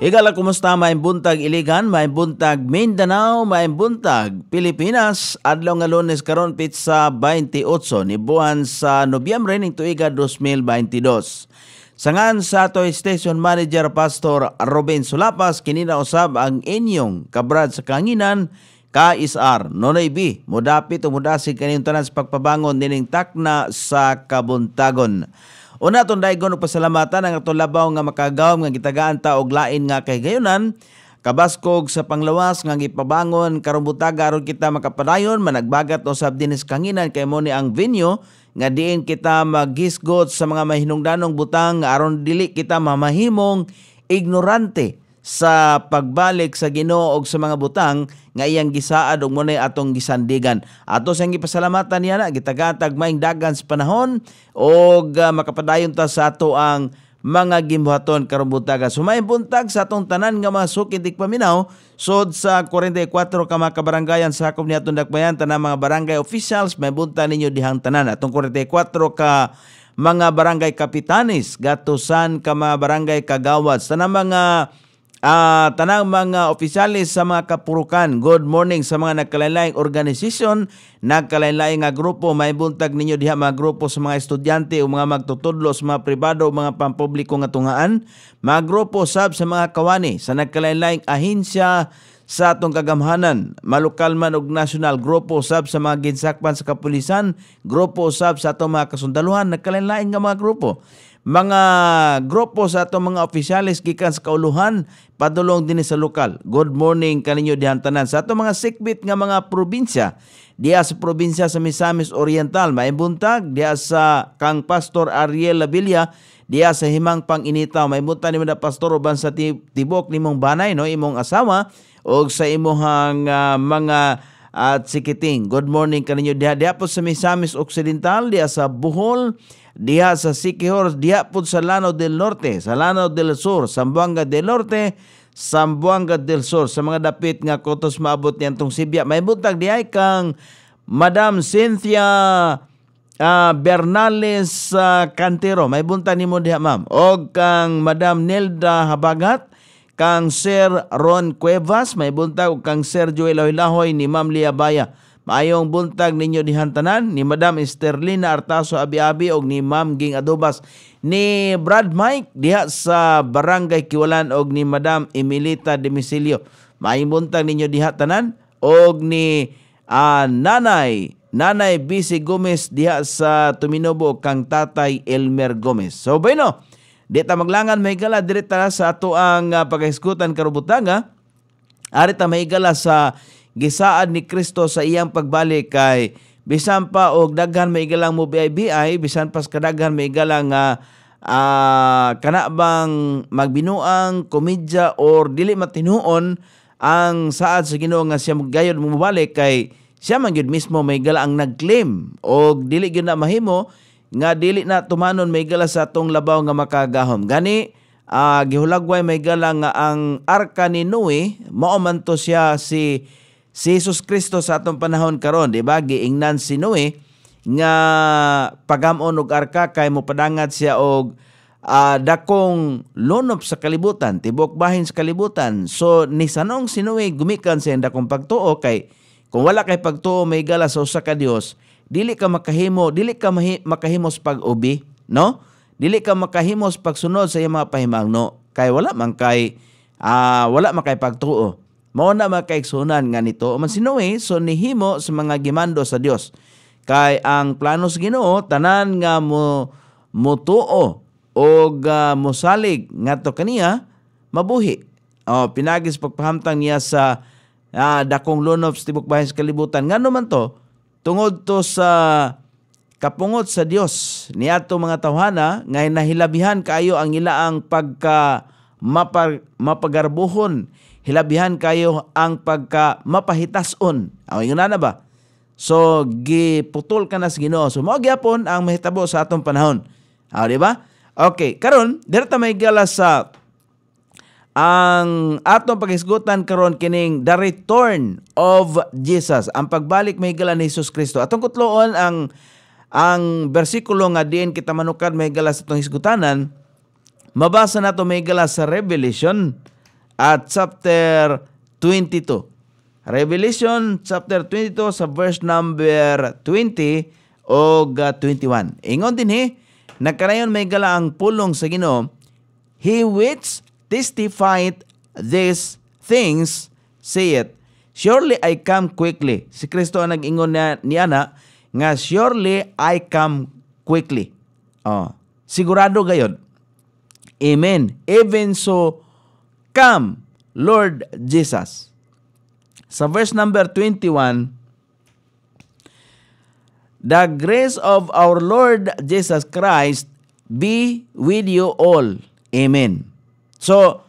Igala kumusta maimbuntag Iligan, buntag Mindanao, may buntag Pilipinas. Adlaw nga Lunes karon pitsa 28 ni buwan sa Nobyembre ning tuiga 2022. Sangan sa ato Station Manager Pastor Robin Sulapas kinina usab ang inyong kabrad sa kanginan KSR nonay B mudapit o mudasig kaniyong tanan sa pagpabangon nining takna sa kabuntagon. Una atong daigon og pasalamatan ang atong labaw nga makagawm nga gitagaan ta og lain nga kay gayunan kabaskog sa panglawas nga gipabangon karong aron kita makapadayon managbagat usab dinis kanginan kay mo ni ang venue nga diin kita magisgot sa mga mahinungdanong butang aron dili kita mamahimong ignorante sa pagbalik sa Ginoo og sa mga butang nga iyang gisaad ug munay atong gisandigan. Ato sang gipasalamatan niya na gitagatag maing dagan sa panahon og uh, makapadayon ta sa ato ang mga gimbuhaton karong butaga. Sumayon puntag sa atong tanan nga mga sukid paminaw sod sa 44 ka mga kabarangayan sa hakop niatong dakbayan tanang mga barangay officials may bunta ninyo dihang tanan atong 44 ka mga barangay kapitanis gatusan ka mga barangay kagawad sa mga Uh, tanang mga opisyalis sa mga kapurukan, good morning sa mga nagkalain-laing organisasyon, nagkalain-laing nga grupo, may buntag ninyo diha mga grupo sa mga estudyante o mga magtutudlo sa mga pribado o mga pampubliko nga tungaan, mga grupo sab sa mga kawani sa nagkalain-laing ahinsya sa atong kagamhanan, malukal man og national grupo sab sa mga ginsakpan sa kapulisan, grupo sab sa atong mga kasundaluhan, nagkalain-lain nga mga grupo mga grupo sa ato mga opisyalis gikan sa kauluhan padulong dinhi sa lokal. Good morning kaninyo dihan tanan sa ato mga sikbit nga mga probinsya. Diya sa probinsya sa Misamis Oriental maimbuntag diya sa kang Pastor Ariel Labilla diya sa himang panginitaw maimutan nimo na pastor uban sa tibok nimong banay no imong asawa o sa imong uh, mga at Sikiting. Good morning kaninyo diha diha po sa Misamis Occidental, diha sa Bohol, diha sa Sikihor, diha po sa Lanao del Norte, sa Lanao del Sur, Sambuanga del Norte, Sambuanga del Sur. Sa mga dapit nga kotos maabot niyan tong Sibya, may butag diha kang Madam Cynthia uh, Bernales uh, Cantero. May bunta ni mo diha, ma'am. Og kang Madam Nelda Habagat kang Sir Ron Cuevas, may buntag og kang Sir Joel Hilahoy ni Ma'am Lia Baya. Maayong buntag ninyo dihantanan ni Madam Esterlina Artaso Abi-Abi og ni Ma'am Ging Adobas ni Brad Mike diha sa Barangay Kiwalan og ni Madam Emilita Demisilio. Maayong buntag ninyo diha tanan og ni uh, Nanay Nanay BC Gomez diha sa Tuminobo kang Tatay Elmer Gomez. So bueno, Di ta maglangan may gala ta sa tuang ang uh, ah, paghisgutan karubutanga. Ari ta may gala sa gisaad ni Kristo sa iyang pagbalik kay bisan pa og daghan may galang mo BIBI bisan pas kadaghan may galang uh, uh, ah, kana bang magbinuang komedya or dili matinuon ang saad sa Ginoo nga siya gayod mo kay siya man mismo may gala ang nagclaim og dili gyud na mahimo nga dili na tumanon may gala sa atong labaw nga makagahom. Gani, uh, gihulagway may gala nga ang arka ni Noe, maumanto siya si, si Jesus Kristo sa atong panahon karon, di ba? Giingnan si Noe nga pagamon og arka kay mopadangat siya og uh, dakong lunop sa kalibutan, tibok bahin sa kalibutan. So ni sanong si Noe gumikan sa ang dakong pagtuo kay kung wala kay pagtuo may gala sa usa ka Dios, dili ka makahimo, dili ka mahi, makahimos pag-ubi, no? Dili ka makahimos pagsunod sa iyang mga pahimangno. Kay wala man kay, uh, wala man kay pagtuo. Mao na makaigsunan nga nito. Man sinuwi, so nihimo sa mga gimando sa Dios. Kay ang plano sa Ginoo tanan nga mo mutuo o uh, ah, musalig to kaniya mabuhi. O pinagis pagpahamtang niya sa uh, dakong lunob sa tibok bahay sa kalibutan. Ngano man to? tungod to sa kapungot sa Dios ni ato mga tawhana ngay nahilabihan kayo ang ilaang pagka mapag, mapagarbuhon hilabihan kayo ang pagka mapahitason aw ingon na ba so giputol ka na sa Ginoo so mao gyapon ang mahitabo sa atong panahon aw di ba okay karon dere ta may gala sa ang atong paghisgutan karon kining the return of Jesus ang pagbalik may gala ni Hesus Kristo atong kutloon ang ang bersikulo nga diin kita manukad may gala sa atong hisgutanan mabasa nato may gala sa Revelation at chapter 22 Revelation chapter 22 sa verse number 20 og 21 ah, ingon dinhi nagkarayon may gala ang pulong sa Ginoo he which testified these things, say it, Surely I come quickly. Si Kristo ang nag-ingon na, niya na, nga surely I come quickly. Oh, sigurado gayon. Amen. Even so, come, Lord Jesus. Sa verse number 21, The grace of our Lord Jesus Christ be with you all. Amen. So,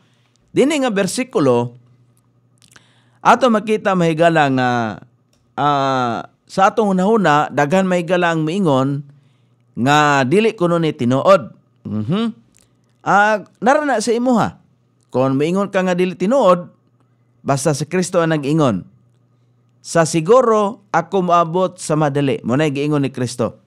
dini nga bersikulo, ato makita mahigala nga uh, sa atong hunahuna, daghan may galang miingon nga dili kuno ni tinuod. Mm-hmm. Uh, ah, narana sa imo ha. Kung miingon ka nga dili tinuod, basta si Kristo ang nag-ingon. Sa siguro, ako maabot sa madali. Muna giingon ni Kristo.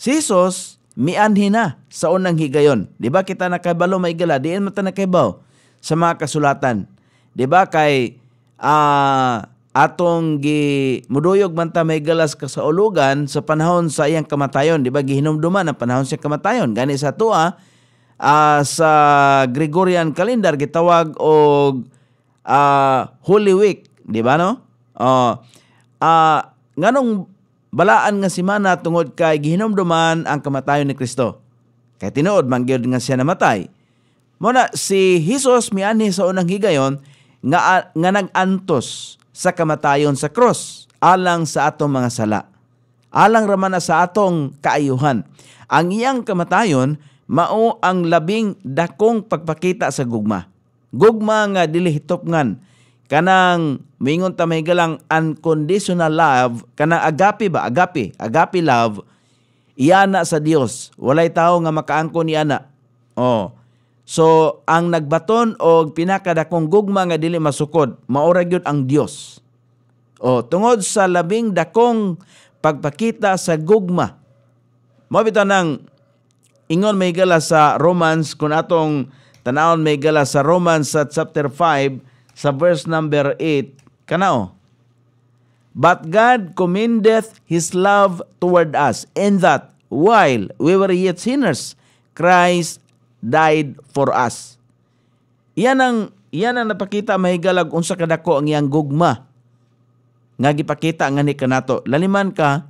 Si Jesus, mianhi na sa unang higayon. Di ba kita nakabalo maigala, diin mata nakaibaw sa mga kasulatan. Di ba kay uh, atong gi muduyog man ta may galas ka sa ulugan sa panahon sa iyang kamatayon di ba gihinomduman ang panahon sa kamatayon gani sa tua uh, sa Gregorian calendar gitawag og uh, Holy Week di ba no oh uh, nganong balaan nga si tungod kay gihinomduman ang kamatayon ni Kristo. Kay tinuod man gyud nga siya namatay. Mo na si Hesus miani sa unang higayon nga nga nagantos sa kamatayon sa cross alang sa atong mga sala. Alang ra na sa atong kaayuhan. Ang iyang kamatayon mao ang labing dakong pagpakita sa gugma. Gugma nga dili hitopngan kanang mingon ta may galang unconditional love kanang agape ba agape agape love iyana sa Dios walay tao nga makaangkon iyana oh so ang nagbaton og pinakadakong gugma nga dili masukod maura gyud ang Dios oh tungod sa labing dakong pagpakita sa gugma mao nang ingon may gala sa Romans kun atong tanawon may gala sa Romans sa chapter 5 sa verse number 8 kanao But God commendeth his love toward us in that while we were yet sinners Christ died for us. Yan ang yan ang napakita mahigalag unsa kadako ang iyang gugma nga gipakita nga ni kanato laliman ka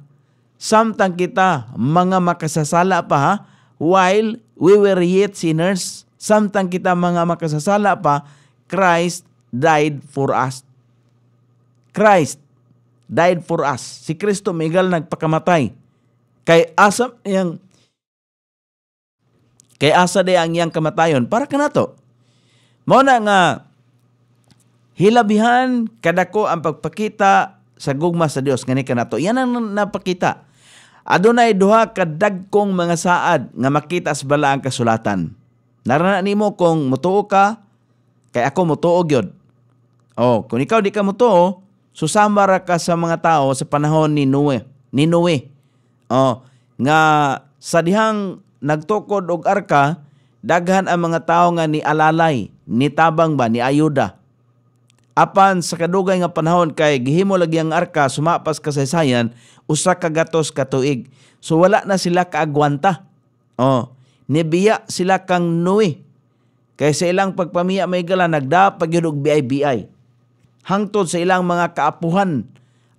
samtang kita mga makasasala pa ha while we were yet sinners samtang kita mga makasasala pa Christ died for us. Christ died for us. Si Kristo migal nagpakamatay. Kay asa yang kay asa day ang iyang kamatayon para kanato. Mao na nga hilabihan kadako ang pagpakita sa gugma sa Dios ngani kanato. Yan ang napakita. Adunay duha ka dagkong mga saad nga makita sa balaang kasulatan. Narana nimo kung mutuo ka kay ako mutuo gyud. Oh, kung ikaw di ka mo to, susama ra ka sa mga tao sa panahon ni Noe. Ni Noe. Oh, nga sa dihang nagtukod og arka, daghan ang mga tao nga ni alalay, ni tabang ba, ni ayuda. Apan sa kadugay nga panahon kay gihimo lagi ang arka sumapas ka sayan usa ka gatos ka tuig. So wala na sila kaagwanta. Oh, nibiya sila kang nui. Kay sa ilang pagpamiya may gala nagda pagyud og bi hangtod sa ilang mga kaapuhan,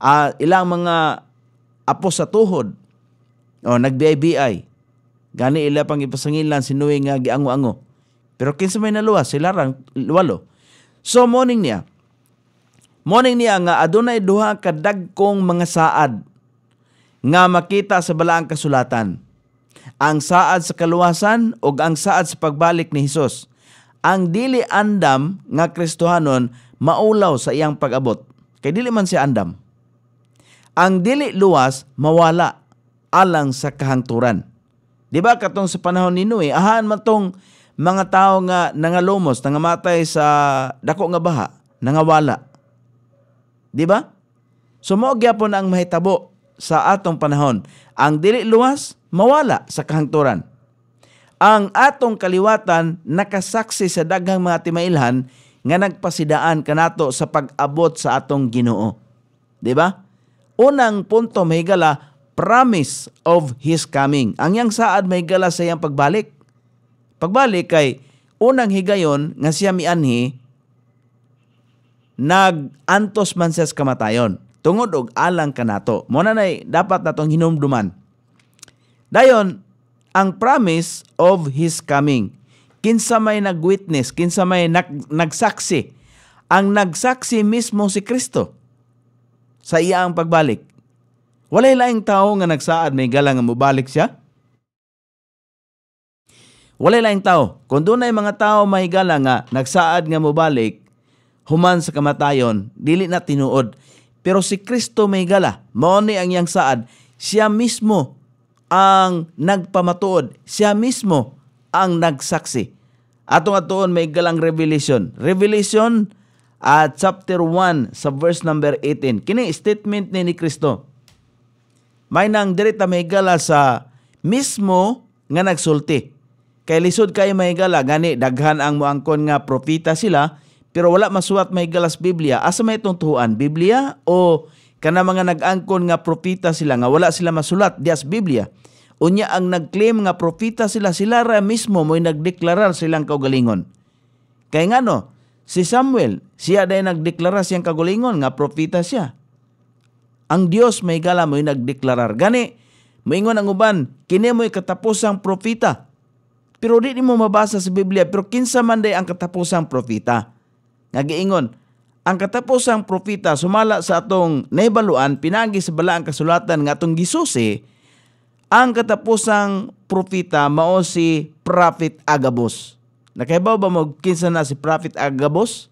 uh, ilang mga apo sa tuhod. O, nag-BIBI. Gani ila pang ipasangilan sinuwi nga giango-ango. Pero kinsa may naluwa, sila rang walo. So, morning niya. Morning niya nga adunay duha kadagkong mga saad nga makita sa balaang kasulatan. Ang saad sa kaluwasan ug ang saad sa pagbalik ni Hesus. Ang dili andam nga Kristohanon maulaw sa iyang pag-abot. Kay dili man siya andam. Ang dili luwas mawala alang sa kahangturan. Di ba katong sa panahon ni Noe, ahan man tong mga tao nga nangalumos, nangamatay sa dako nga baha, nangawala. Di ba? So mao gyapon ang mahitabo sa atong panahon. Ang dili luwas mawala sa kahangturan. Ang atong kaliwatan nakasaksi sa daghang mga timailhan nga nagpasidaan kanato sa pag-abot sa atong Ginoo. Di ba? Unang punto may gala, promise of His coming. Ang yang saad may gala sa iyang pagbalik. Pagbalik kay unang higayon nga siya mianhi nagantos man siya sa kamatayon. Tungod og alang kanato. Mo na dapat natong hinumduman. Dayon ang promise of his coming kinsa may nagwitness, kinsa may nag, nagsaksi. Ang nagsaksi mismo si Kristo sa iya ang pagbalik. Walay laing tao nga nagsaad may galang nga mobalik siya. Walay laing tao. Kung dunay mga tao may galang nga nagsaad nga mobalik human sa kamatayon, dili na tinuod. Pero si Kristo may gala, mao ni ang iyang saad, siya mismo ang nagpamatuod. Siya mismo ang nagsaksi. Atong atoon may galang revelation. Revelation at uh, chapter 1 sa verse number 18. Kini statement ni ni Kristo. May nang direta may gala sa mismo nga nagsulti. Kay lisod kay may gala gani daghan ang muangkon nga propita sila pero wala masuwat may galas Biblia. Asa may tuntuhan Biblia o kana mga nag-angkon nga propita sila nga wala sila masulat dias Biblia? Unya ang nagclaim nga propita sila sila ra mismo mo'y nagdeklarar silang kaugalingon. Kay ngano, si Samuel, siya day nagdeklara siyang kagulingon nga propita siya. Ang Dios may gala mo'y nagdeklarar. Gani, moingon ang uban, kini mo'y katapusang propita. Pero di mo mabasa sa Biblia, pero kinsa man day ang katapusang propita. Nga giingon, ang katapusang propita sumala sa atong naibaluan pinagi sa balaang kasulatan nga atong gisusi ang katapusang propeta mao si Prophet Agabus. Nakahibaw ba mo kinsa na si Prophet Agabus?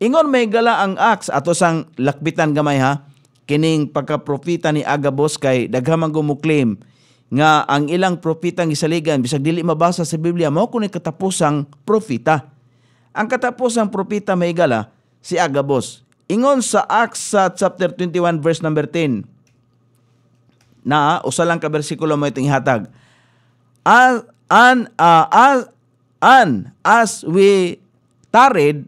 Ingon may gala ang Acts ato sang lakbitan gamay ha. Kining pagkapropita ni Agabus kay daghamang gumuklaim nga ang ilang propita ang isaligan bisag dili mabasa sa Biblia mao kuno katapusang propita. Ang katapusang propita may gala si Agabus. Ingon sa Acts sa chapter 21 verse number 10, na usa lang ka bersikulo mo iting ihatag. As, an, uh, as, an, as we tarried,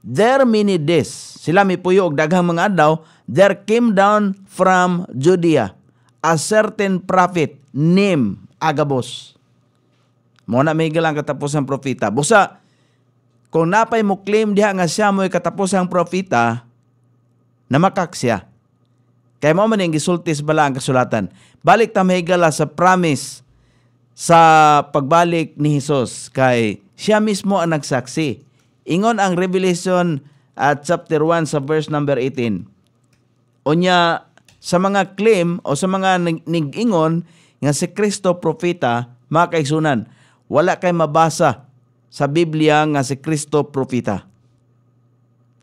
there many days, sila mi puyo og daghang mga adlaw, there came down from Judea a certain prophet named Agabus. Mo na may galang katapusang propeta. Busa, kung napay mo claim diha nga siya mo'y katapusang propeta, namakak siya. Kay mao man ning gisulti bala ang kasulatan. Balik ta mahigala sa promise sa pagbalik ni Hesus kay siya mismo ang nagsaksi. Ingon ang Revelation at chapter 1 sa verse number 18. Onya sa mga claim o sa mga nig-ingon nga si Kristo propeta mga kaigsunan, wala kay mabasa sa Biblia nga si Kristo propeta.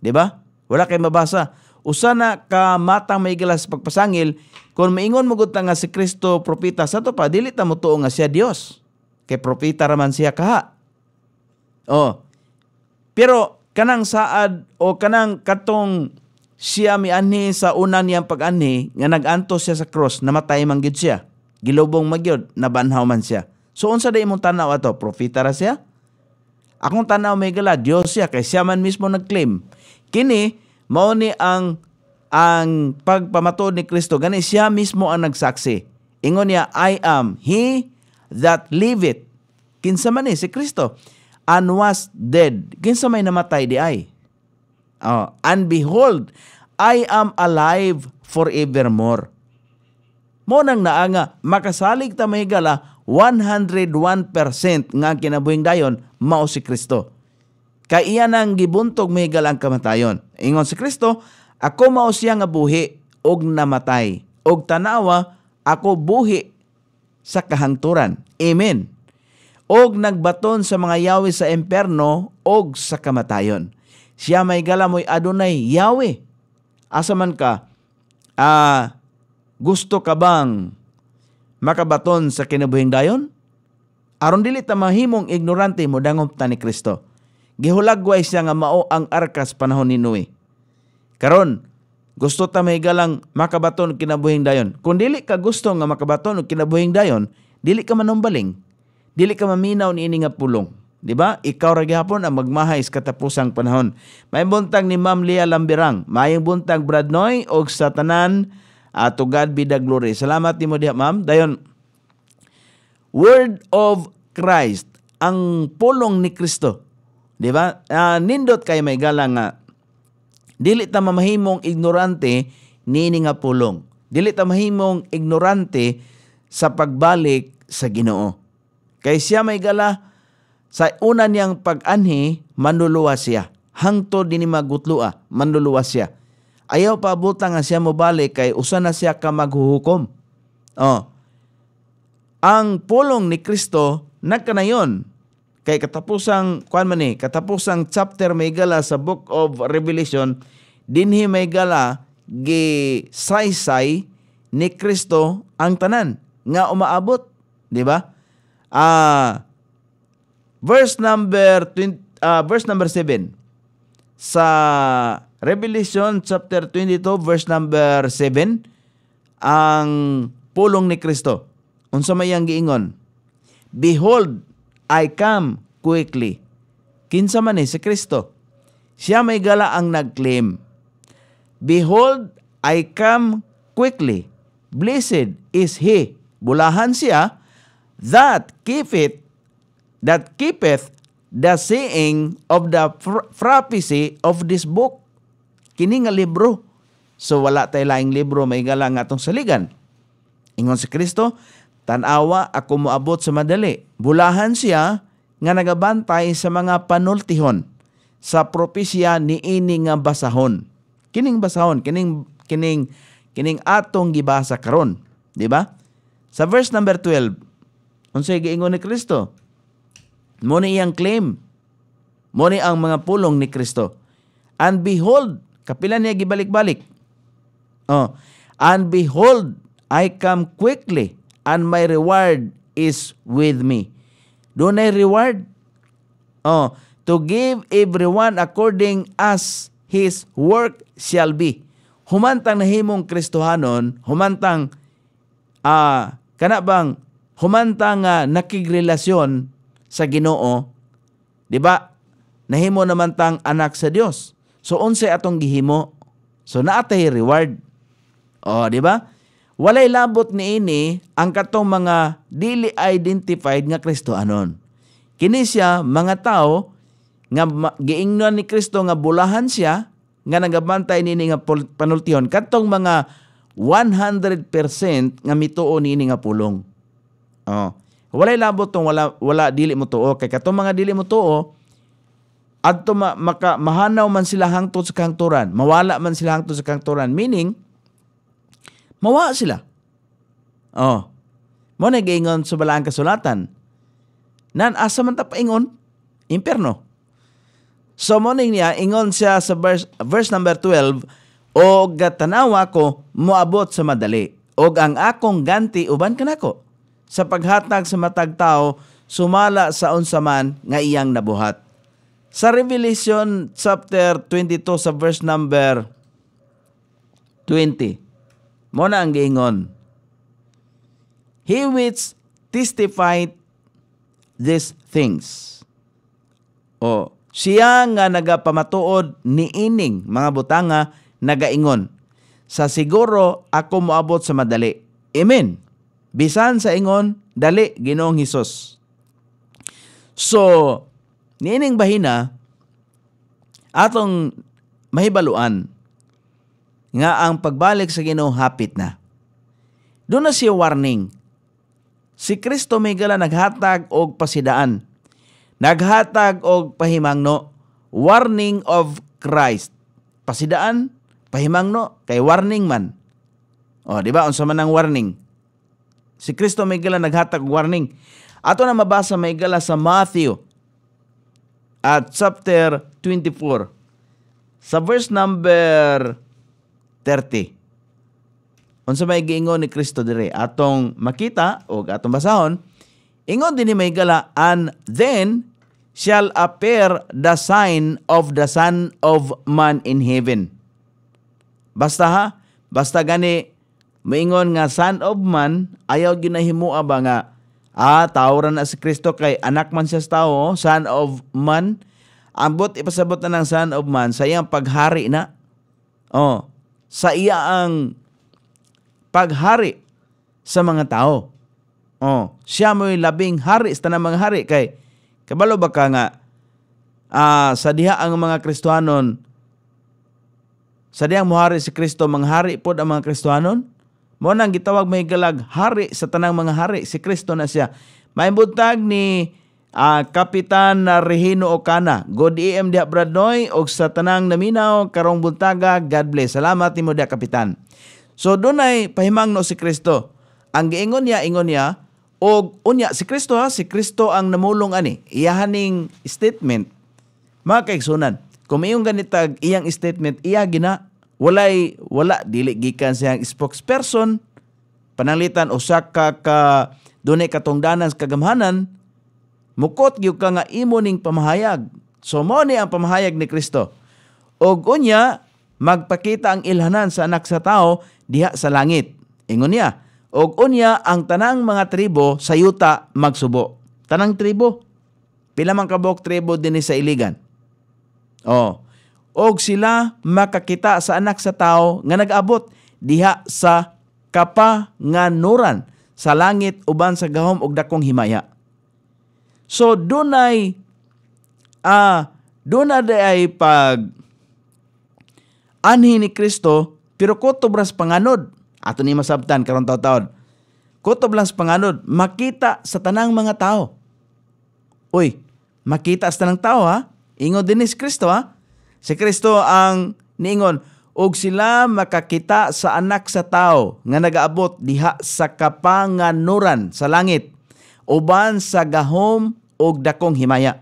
'Di ba? Wala kay mabasa o sana ka matang may gilas pagpasangil kon maingon mo gud nga si Kristo propita sa to pa dili ta mo nga siya Dios kay propita raman siya kaha oh pero kanang saad o kanang katong siya mi ani sa unang niyang pag ani nga nagantos siya sa cross namatay man gid siya gilubong magyod nabanhaw man siya so unsa day imong tanaw ato propita ra siya akong tanaw may gala Dios siya kay siya man mismo nagclaim kini mao ni ang ang pagpamato ni Kristo gani siya mismo ang nagsaksi. Ingon niya I am he that liveth. Kinsa man ni si Kristo and was dead. Kinsa may namatay di ay. Oh, and behold, I am alive forevermore. Mo nang naanga makasalig ta may gala 101% nga kinabuhing dayon mao si Kristo. Kay iya nang gibuntog mihigal ang kamatayon. Ingon si Kristo, ako mao siya nga buhi og namatay. Og tanawa, ako buhi sa kahangturan. Amen. Og nagbaton sa mga yawi sa emperno og sa kamatayon. Siya may galamoy adunay yawi. Asa man ka, ah, gusto ka bang makabaton sa kinabuhing dayon? Aron dili ta mahimong ignorante mo dangop ta ni Kristo gihulagway siya nga mao ang arkas panahon ni Noe. Karon, gusto ta may galang makabaton kinabuhing dayon. Kung dili ka gusto nga makabaton og kinabuhing dayon, dili ka manumbaling. Dili ka maminaw ni ini nga pulong. Di ba? Ikaw ra gihapon ang magmahay sa katapusang panahon. May buntag ni Ma'am Lia Lambirang, mayong buntag Brad Noy og sa tanan ato God be the glory. Salamat nimo diha ma'am. Dayon Word of Christ ang pulong ni Kristo Di ba? Uh, nindot kay may galang nga dili ta mamahimong ignorante nini nga pulong. Dili ta mahimong ignorante sa pagbalik sa Ginoo. Kay siya may gala sa una niyang pag-anhi manluluwa siya. Hangto dinhi magutlua, manluluwa siya. Ayaw pa butang nga siya mobalik kay usa na siya ka maghuhukom. Oh. Ang pulong ni Kristo nagkanayon kay katapusang kuan man ni, katapusang chapter may gala sa book of Revelation dinhi may gala gi saysay ni Kristo ang tanan nga umaabot, di ba? Ah uh, verse number 20, uh, ah, verse number 7 sa Revelation chapter 22 verse number 7 ang pulong ni Kristo. Unsa may ang giingon? Behold, I come quickly. Kinsa man ni si Kristo. Siya may gala ang nagclaim. Behold, I come quickly. Blessed is he. Bulahan siya that keepeth that keepeth the saying of the prophecy of this book. Kini nga libro. So wala tay laing libro may gala nga atong saligan. Ingon si Kristo, Tanawa ako moabot sa madali. Bulahan siya nga nagabantay sa mga panultihon sa propisya ni ini nga basahon. Kining basahon, kining kining kining atong gibasa karon, di ba? Sa verse number 12, unsay giingon ni Kristo? Mo ni iyang claim. Mo ni ang mga pulong ni Kristo. And behold, kapila niya gibalik-balik. Oh, and behold, I come quickly and my reward is with me. Doon ay reward. Oh, to give everyone according as his work shall be. Humantang nahimong Kristohanon, humantang ah uh, kana bang humantang uh, nakigrelasyon sa Ginoo, di ba? Nahimo naman tang anak sa Dios. So unsay atong gihimo? So naatay reward. Oh, di ba? walay labot ni ini ang katong mga dili identified nga Kristoanon. Kini siya mga tao nga giingnon ni Kristo nga bulahan siya nga nagabantay nini nga panultihon katong mga 100% nga mituo nini nga pulong. Oh. Walay labot tong wala wala dili mo tuo kay katong mga dili mo tuo adto ma, maka, mahanaw man sila hangtod sa kangturan, mawala man sila hangtod sa kangturan meaning Mawa sila. Oh. Mo na giingon sa balaan kasulatan. Nan asa man ta paingon? Imperno. So mo niya ingon siya sa verse, verse number 12 o gatanawa ko moabot sa madali o ang akong ganti uban kanako sa paghatag sa matag tao sumala sa unsaman nga iyang nabuhat. Sa Revelation chapter 22 sa verse number 20. Mo na ang giingon. He which testified these things. O siya nga nagapamatuod ni ining mga butanga nagaingon. Sa siguro ako moabot sa madali. Amen. Bisan sa ingon, dali Ginoong Hesus. So, niining bahina atong mahibaluan nga ang pagbalik sa Ginoo hapit na. Doon na siya warning. Si Kristo may gala naghatag og pasidaan. Naghatag og pahimangno. Warning of Christ. Pasidaan, pahimangno, kay warning man. O, oh, di ba? Unsa man ang warning? Si Kristo may gala naghatag warning. Ato na mabasa may gala sa Matthew at chapter 24. Sa verse number 30. Unsa may giingon ni Kristo dire? Atong makita o atong basahon, ingon din ni may gala, and then shall appear the sign of the Son of Man in heaven. Basta ha, basta gani maingon nga Son of Man, ayaw ginahimua ba nga ah tawran na si Kristo kay anak man siya sa tao, Son of Man. Ambot ipasabot na ng Son of Man sayang paghari na. Oh, sa iya ang paghari sa mga tao. Oh, siya mo'y labing hari sa tanang mga hari kay kabalo baka nga uh, sa diha ang mga Kristohanon sa diyang muhari si Kristo manghari pod ang mga Kristohanon mo nang gitawag may galag hari sa tanang mga hari si Kristo na siya. May ni uh, Kapitan Regino Okana. Good EM diha Bradnoy og sa tanang naminaw karong buntaga. God bless. Salamat nimo diha Kapitan. So dunay pahimangno si Kristo. Ang giingon niya ingon niya og unya si Kristo ha si Kristo ang namulong ani. Iyahaning statement mga kaigsunan. Kung iyong ganitag iyang statement iya gina walay wala dili gikan siyang spokesperson pananglitan usa ka ka dunay katungdanan kagamhanan Mukot gyud ka nga imo ning pamahayag. So mo ni ang pamahayag ni Kristo. Og unya magpakita ang ilhanan sa anak sa tao diha sa langit. Ingon niya, og unya ang tanang mga tribo sa yuta magsubo. Tanang tribo. Pila man kabok tribo dinhi sa iligan. Oh. Og sila makakita sa anak sa tao nga nag-abot diha sa kapanganuran sa langit uban sa gahom og dakong himaya. So dunay ah duna ay pag anhi ni Kristo pero kutob ras panganod ato ni masabtan karon taw-taon. Kutob lang panganod makita sa tanang mga tao. oy makita sa tanang tao ha. Ingon din ni Kristo ha. Si Kristo ang niingon, og sila makakita sa anak sa tao nga nagaabot diha sa kapanganuran sa langit uban sa gahom og dakong himaya.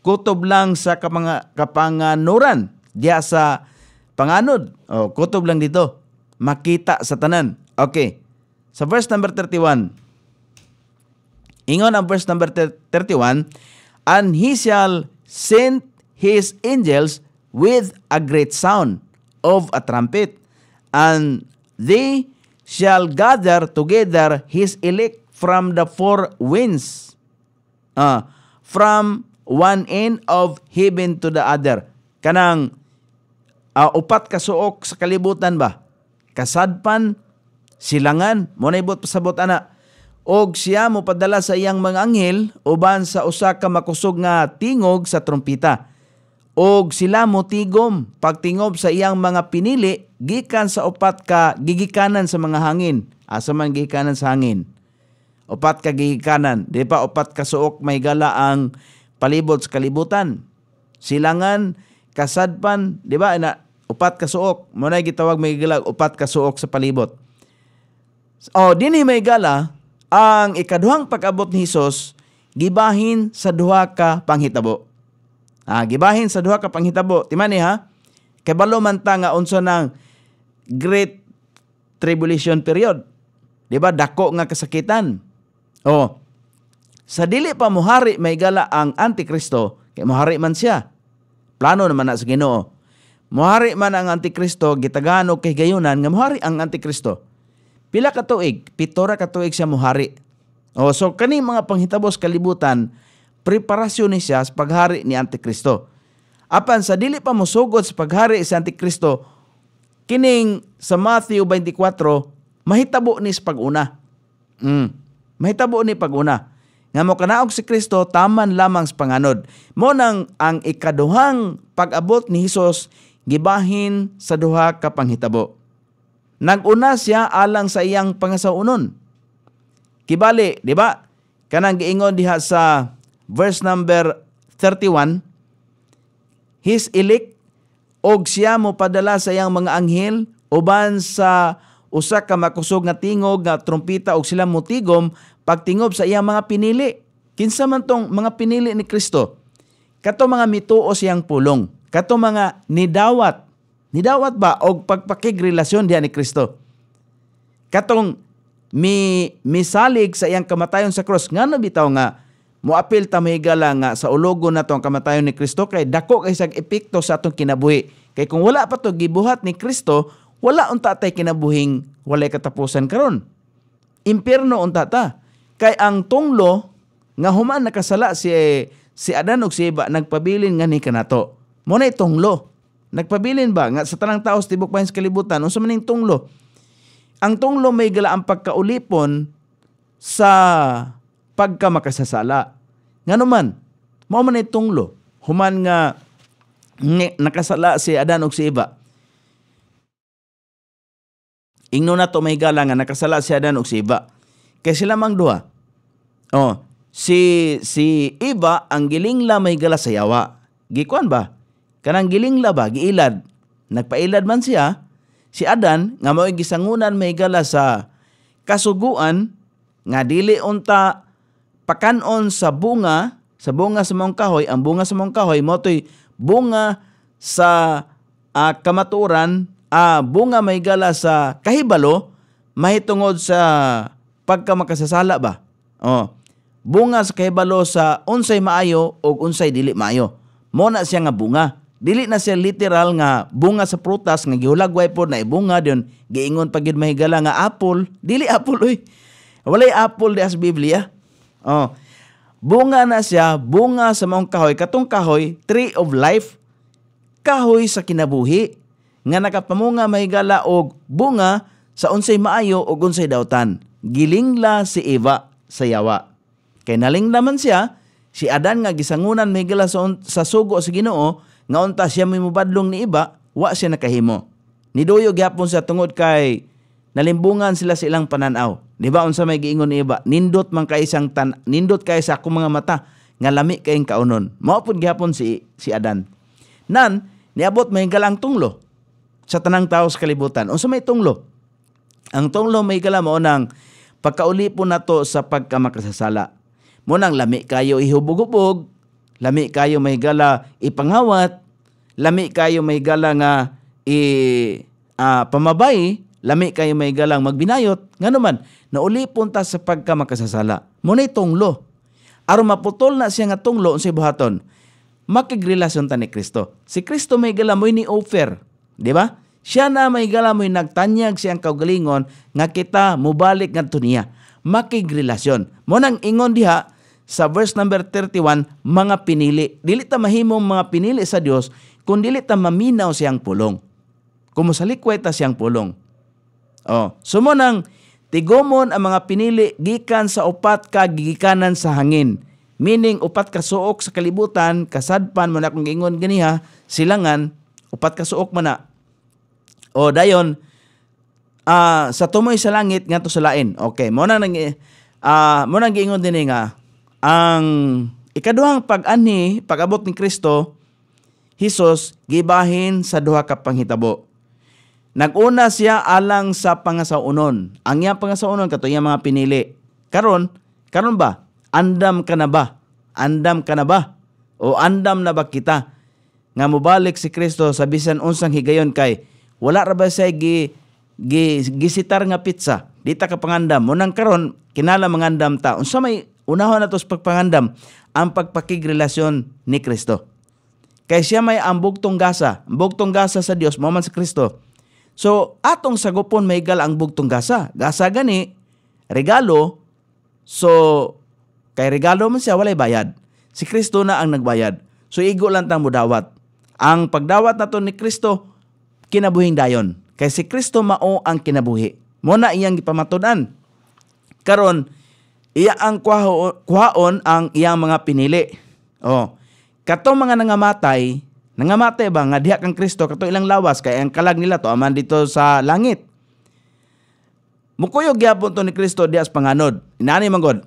Kutob lang sa kamanga, kapanganuran diya sa panganod. O, kutob lang dito. Makita sa tanan. Okay. Sa verse number 31. Ingon ang verse number 31. And he shall send his angels with a great sound of a trumpet. And they shall gather together his elect from the four winds, uh, from one end of heaven to the other. Kanang uh, upat kasuok sa kalibutan ba? Kasadpan, silangan, munaibot pasabot ana. Og siya mo padala sa iyang mga anghel uban sa usa ka makusog nga tingog sa trompeta. Og sila mo tigom pagtingob sa iyang mga pinili gikan sa upat ka gigikanan sa mga hangin. Asa man gigikanan sa hangin? upat ka gihikanan di pa upat ka suok may gala ang palibot sa kalibutan silangan kasadpan di ba na upat ka suok mo gitawag may gala upat ka suok sa palibot oh dinhi may gala ang ikaduhang pag-abot ni Hesus gibahin sa duha ka panghitabo ah gibahin sa duha ka panghitabo timani ha Kabalo man ta nga unsa nang great tribulation period di ba dako nga kasakitan Oh, sa dili pa mohari may gala ang Antikristo, kay mohari man siya. Plano naman na sa Ginoo. Mohari man ang Antikristo, gitagano kay gayunan nga mohari ang Antikristo. Pila ka tuig? Pitora ka tuig siya mohari. Oh, so kani mga panghitabos kalibutan, preparasyon ni siya sa paghari ni Antikristo. Apan sa dili pa musugod sa paghari sa Antikristo, kining sa Matthew 24, mahitabo ni sa pag Mm. Mahitabo ni paguna nga mo kanaog si Kristo taman lamang sa panganod. Mo nang ang ikaduhang pag-abot ni Hesus gibahin sa duha ka panghitabo. Naguna siya alang sa iyang pangasaunon. Kibali, di ba? Kanang giingon diha sa verse number 31, His elect og siya mo padala sa iyang mga anghel uban sa usa ka makusog nga tingog nga trompeta og sila motigom pagtingob sa iyang mga pinili. Kinsa man tong mga pinili ni Kristo. Kato mga mituo siyang pulong. Kato mga nidawat. Nidawat ba og pagpakigrelasyon diha ni Kristo? Katong mi misalig sa iyang kamatayon sa cross ngano bitaw nga moapil ta mahigala nga sa ulogo na tong kamatayon ni Kristo kay dako kay sag epekto sa atong kinabuhi. Kay kung wala pa to gibuhat ni Kristo, wala unta tay kinabuhing walay katapusan karon. Impierno unta ta. Kay ang tunglo nga human nakasala si si Adan ug si Eva nagpabilin nga ni kanato. Mo na tunglo. Nagpabilin ba nga sa tanang taos tibok pa sa kalibutan unsa maning tunglo? Ang tunglo may gala ang pagkaulipon sa pagka makasasala. Ngano man, mao man tunglo human nga nakasala si Adan ug si Eva. Ingno na to may gala nga nakasala si Adan ug si Eva. Kay sila mang duha. Oh, si si Iba ang gilingla may gala sa yawa. Gikuan ba? Kanang gilingla ba giilad? Nagpailad man siya. Si Adan nga mao gisangunan may gala sa kasuguan nga dili unta pakanon sa bunga sa bunga sa mong kahoy ang bunga sa mong kahoy motoy bunga sa uh, kamaturan uh, bunga may gala sa kahibalo mahitungod sa pagka makasasala ba. Oh, bunga sa kahibalo sa unsay maayo o unsay dili maayo. Mo na siya nga bunga. Dili na siya literal nga bunga sa prutas nga gihulagway po na ibunga diyon giingon pagid mahigala nga apple, dili apple oy. Walay apple di as Biblia. Oh. Bunga na siya, bunga sa maong kahoy. Katong kahoy, tree of life. Kahoy sa kinabuhi. Nga nakapamunga mahigala og bunga sa unsay maayo o unsay dautan gilingla si Eva sa yawa. Kay naling naman siya, si Adan nga gisangunan may gila sa, sa sugo sa ginoo, nga unta siya may mubadlong ni Eva, wa siya nakahimo. Niduyo gyapon siya tungod kay nalimbungan sila sa ilang pananaw. Di ba unsa may giingon ni Eva, nindot man kay isang tan nindot kay sa akong mga mata nga lami kay ang kaunon. Mao pud gyapon si si Adan. Nan niabot may galang tunglo sa tanang tao sa kalibutan. Unsa may tunglo? Ang tunglo may gala mao nang Pagkauli po na to sa pagkamakasasala. Munang lami kayo ihubog-ubog, lami kayo may gala ipangawat, lami kayo may gala nga i uh, pamabay, lami kayo may galang magbinayot, nga naman, nauli punta sa pagkamakasasala. Muna tunglo. Aron maputol na siya nga tunglo sa buhaton, makigrelasyon ta ni Kristo. Si Kristo may gala mo ni offer, di ba? Siya na may galamoy nagtanyag siyang kaugalingon nga kita mubalik ngadto niya. Makigrelasyon. Mo nang ingon diha sa verse number 31 mga pinili. Dili ta mahimong mga pinili sa Dios kun dili ta maminaw siyang pulong. Kumusalikway ta siyang pulong. Oh, sumo nang tigomon ang mga pinili gikan sa upat ka gigikanan sa hangin. Meaning upat ka suok sa kalibutan, kasadpan mo na kung ingon ganiha, silangan, upat ka suok man na o dayon uh, sa tumoy sa langit ngadto sa lain. Okay, mo na nang uh, mo nang giingon dinhi nga ang ikaduhang pag-ani, pag-abot ni Kristo, Hesus gibahin sa duha ka panghitabo. Naguna siya alang sa pangasaunon. Ang iyang pangasaunon kato iyang mga pinili. Karon, karon ba? Andam ka na ba? Andam ka na ba? O andam na ba kita? Nga mubalik si Kristo sa bisan unsang higayon kay wala ra ba say gi, gi gisitar nga pizza dita ka pangandam mo nang karon kinala mangandam ta unsa may unahon natos pagpangandam ang pagpakigrelasyon ni Kristo kay siya may ambog gasa ambog gasa sa Dios mo man sa Kristo so atong sagupon may gal ang bugtong gasa gasa gani regalo so kay regalo man siya walay bayad si Kristo na ang nagbayad so igo lang tang mudawat ang pagdawat nato ni Kristo kinabuhing dayon. Kay si Kristo mao ang kinabuhi. Muna iyang gipamatudan. Karon, iya ang kwaho, kwaon ang iyang mga pinili. Oh, katong mga nangamatay, nangamatay ba nga diha kang Kristo kato ilang lawas kay ang kalag nila to aman dito sa langit. Mukuyog gyapon to ni Kristo diha sa panganod. Inani manggod.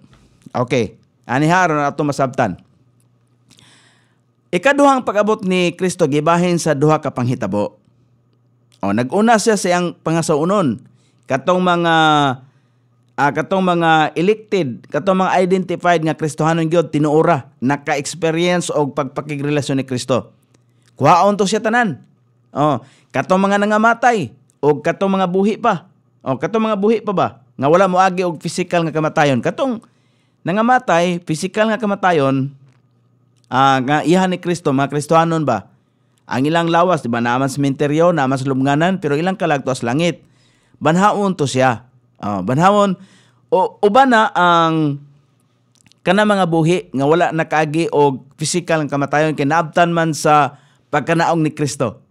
Okay. Ani haron ato masabtan. Ikaduhang pag-abot ni Kristo gibahin sa duha ka panghitabo. O, naguna siya siya siyang pangasaunon. Katong mga uh, katong mga elected, katong mga identified nga Kristohanon gyud tinuora, naka-experience og pagpakigrelasyon ni Kristo. Kuhaon to siya tanan. Oh, katong mga nangamatay og katong mga buhi pa. Oh, katong mga buhi pa ba nga wala mo agi og physical nga kamatayon. Katong nangamatay, physical nga kamatayon, uh, nga iha ni Kristo, mga Kristohanon ba? Ang ilang lawas, di ba, naman sementeryo, naman sa lumnganan, pero ilang kalagto langit. Banhaon to siya. Uh, banhaon, o, uba na ang kana mga buhi nga wala nakagi og physical ang kamatayon kay naabtan man sa pagkanaog ni Kristo.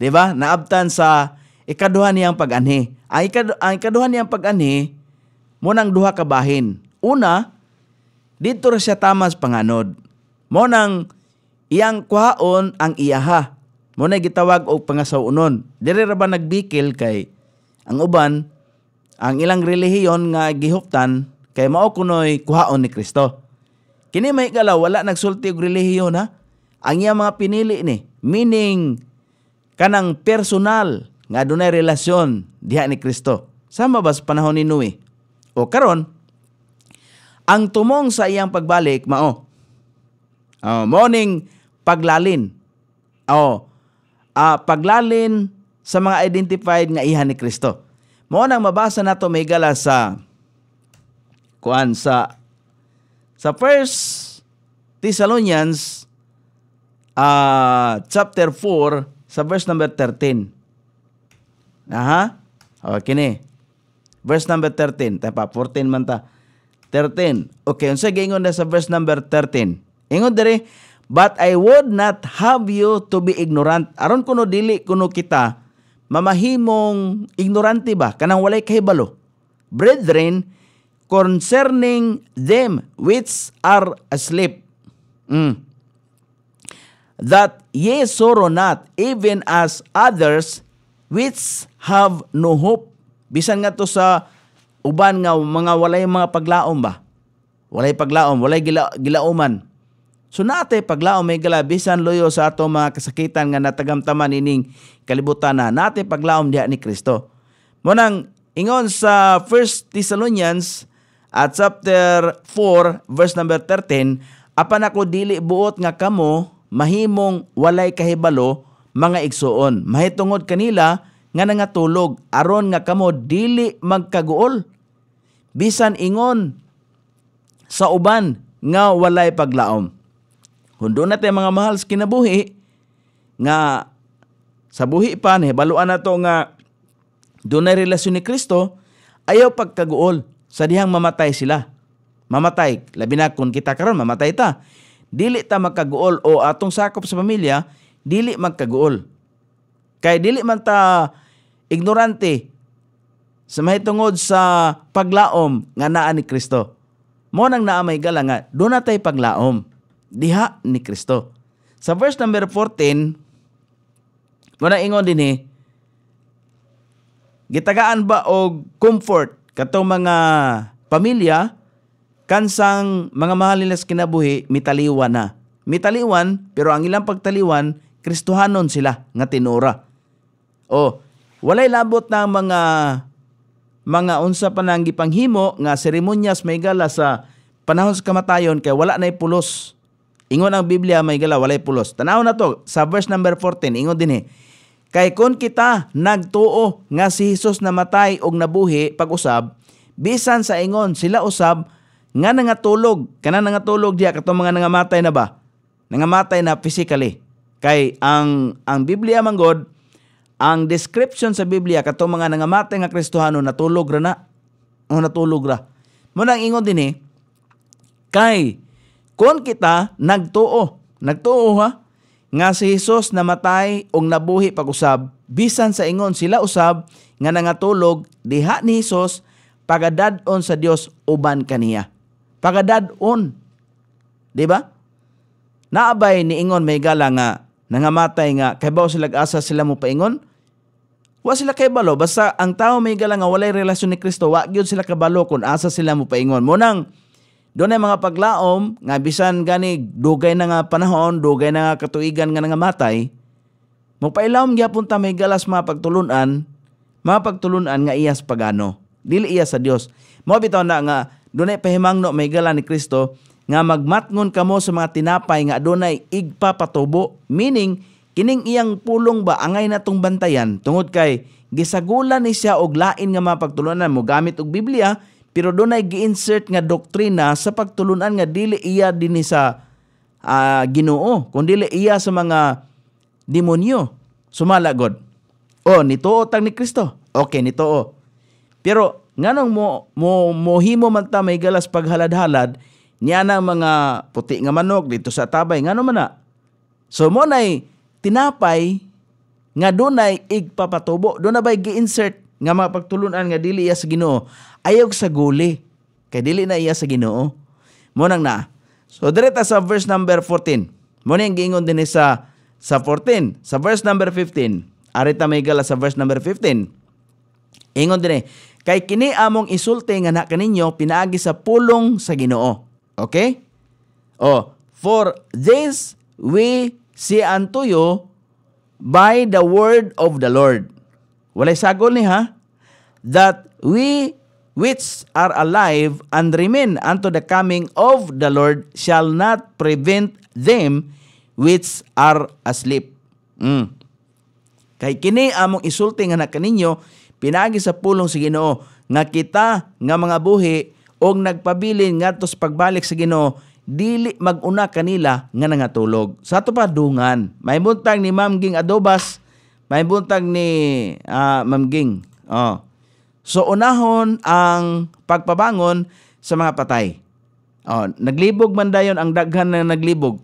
'Di ba? Naabtan sa ikaduhan niyang pag-anhi. Ang, ikad, ang ikaduha niyang pag-anhi mo duha kabahin. Una, dito ra siya tamas panganod. Mo nang iyang kuhaon ang iyaha. Muna gitawag og pangasawunon. Diri ra ba nagbikil kay ang uban ang ilang relihiyon nga gihuptan kay mao kunoy kuhaon ni Kristo. Kini may galaw wala nagsulti og relihiyon ha. Ang iya mga pinili ni meaning kanang personal nga adunay relasyon diha ni Kristo. Sama ba sa panahon ni Noe? O karon ang tumong sa iyang pagbalik mao Oh, morning paglalin. Oh, uh, paglalin sa mga identified nga iha ni Kristo. Mo nang mabasa nato may gala sa kuan sa sa first Thessalonians uh, chapter 4 sa verse number 13. Aha. Okay oh, ni. Verse number 13. Tapa, 14 man ta. 13. Okay, unsa gingon na sa verse number 13? Ingon dere, but I would not have you to be ignorant. Aron kuno dili kuno kita mamahimong ignorante ba kanang walay kahibalo. Brethren, concerning them which are asleep. Mm. That ye sorrow not even as others which have no hope. Bisan nga to sa uban nga mga walay mga paglaom ba? Walay paglaom, walay gila, gilauman So nate paglao may galabisan loyo sa ato mga kasakitan nga natagamtaman ining kalibutan na nate paglaom diha ni Kristo. Munang ingon sa 1 Thessalonians at chapter 4 verse number 13, apan ako dili buot nga kamo mahimong walay kahibalo mga igsuon. Mahitungod kanila nga nangatulog aron nga kamo dili magkaguol bisan ingon sa uban nga walay paglaom. Hundo na tayo mga mahal sa kinabuhi nga sa buhi pa ni baluan na to nga dunay relasyon ni Kristo ayaw pagkaguol sa dihang mamatay sila. Mamatay, labi na kung kita karon mamatay ta. Dili ta magkaguol o atong sakop sa pamilya dili magkaguol. Kay dili man ta ignorante sa mahitungod sa paglaom nga naa ni Kristo. Mo nang naamay gala nga do na tay paglaom diha ni Kristo. Sa verse number 14, muna ingon din eh, gitagaan ba og comfort kato mga pamilya kansang mga mahal nila sa kinabuhi mitaliwan na. Mitaliwan pero ang ilang pagtaliwan Kristohanon sila nga tinura. O walay labot na mga mga unsa pa nang gipanghimo nga seremonyas may gala sa panahon sa kamatayon kay wala na pulos Ingon ang Biblia may galaw walay pulos. Tanaw na to sa verse number 14 ingon dinhi. Eh, kay kun kita nagtuo nga si Hesus namatay og nabuhi pag-usab bisan sa ingon sila usab nga nangatulog kana nangatulog diya katong mga nangamatay na ba nangamatay na physically kay ang ang Biblia man God ang description sa Biblia katong mga nangamatay nga Kristohano natulog ra na o natulog ra mo nang ingon dinhi eh, kay kung kita nagtuo, nagtuo ha, nga si Hesus namatay og nabuhi pag-usab, bisan sa ingon sila usab nga nangatulog diha ni Hesus pagadad-on sa Dios uban kaniya. Pagadad-on. 'Di ba? Naabay ni ingon may gala nga nangamatay nga kaybaw sila asa sila mo paingon. Wa sila kaybalo basta ang tao may gala nga walay relasyon ni Kristo wa gyud sila kabalo kun asa sila mo paingon. Mo nang doon ay mga paglaom, nga bisan gani, dugay na nga panahon, dugay na nga katuigan nga nga matay, magpailawom gyapon ta may galas mga pagtulunan, mga pagtulunan nga iyas pagano. Dili iyas sa Dios. Mao bitaw na nga dunay no may gala ni Kristo nga magmatngon kamo sa mga tinapay nga adunay igpapatubo, meaning kining iyang pulong ba angay natong bantayan tungod kay gisagulan ni siya og lain nga mga pagtulunan mo gamit og Biblia pero doon ay gi-insert nga doktrina sa pagtulunan nga dili iya dinhi sa uh, Ginoo kundi dili iya sa mga demonyo sumala god oh nituo tag ni Kristo okay nituo pero nganong mo mo mohimo man ta may galas paghalad-halad niya na mga puti nga manok dito sa tabay ngano man na so mo nay tinapay nga dunay igpapatubo dunay bay gi-insert nga mapagtulunan nga dili iya sa Ginoo ayog sa guli kay dili na iya sa Ginoo mo na so direta sa verse number 14 mo ning giingon dinhi sa sa 14 sa verse number 15 ari ta may gala sa verse number 15 ingon dinhi eh, kay kini among isulti nga na kaninyo pinaagi sa pulong sa Ginoo okay oh for this we see unto you by the word of the Lord Walay sagol ni ha? That we which are alive and remain unto the coming of the Lord shall not prevent them which are asleep. Mm. Kay kini among isulti nga nakaninyo, pinagi sa pulong sa Ginoo nga kita nga mga buhi og nagpabilin ngadto sa pagbalik sa Ginoo dili maguna kanila nga nangatulog. Sa ato pa dungan, may buntag ni Ma'am Ging Adobas may buntag ni uh, Ma'am Ging. Oh. So unahon ang pagpabangon sa mga patay. Oh, naglibog man dayon ang daghan na naglibog.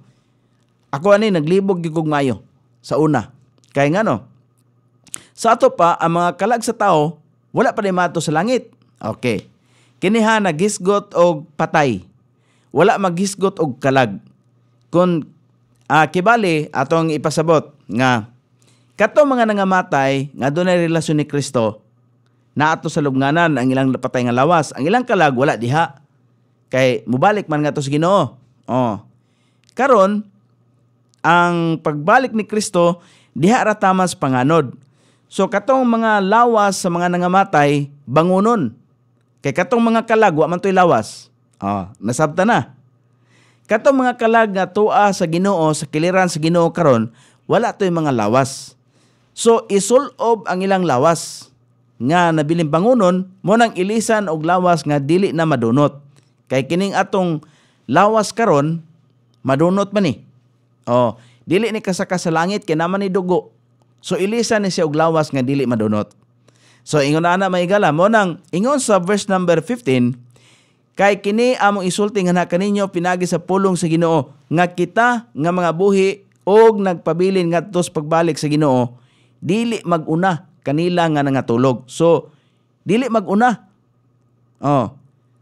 Ako ani naglibog gyud mayo sa una. Kay ngano? Sa ato pa ang mga kalag sa tao wala pa mato sa langit. Okay. Kiniha nagisgot og patay. Wala maghisgot og kalag. Kun uh, kibali atong ipasabot nga Kato mga nangamatay, nga doon ay relasyon ni Kristo, naato sa lubnganan ang ilang napatay nga lawas, ang ilang kalag wala diha. Kay mubalik man nga to sa Ginoo. Oh. Karon ang pagbalik ni Kristo diha ra tamas panganod. So katong mga lawas sa mga nangamatay bangunon. Kay katong mga kalag wa man toy lawas. Oh, nasabta na. Katong mga kalag nga tuwa sa Ginoo sa kiliran sa Ginoo karon wala toy mga lawas. So isulob ang ilang lawas nga nabiling bangunon mo nang ilisan og lawas nga dili na madunot. Kay kining atong lawas karon madunot man ni. Oh, dili ni kasaka sa langit kay naman ni dugo. So ilisan ni siya og lawas nga dili madunot. So ingon ana maigala mo nang ingon sa verse number 15 kay kini among isulti nga kaninyo pinagi sa pulong sa Ginoo nga kita nga mga buhi og nagpabilin ngadto sa pagbalik sa Ginoo dili maguna kanila nga nangatulog. So, dili maguna. Oh,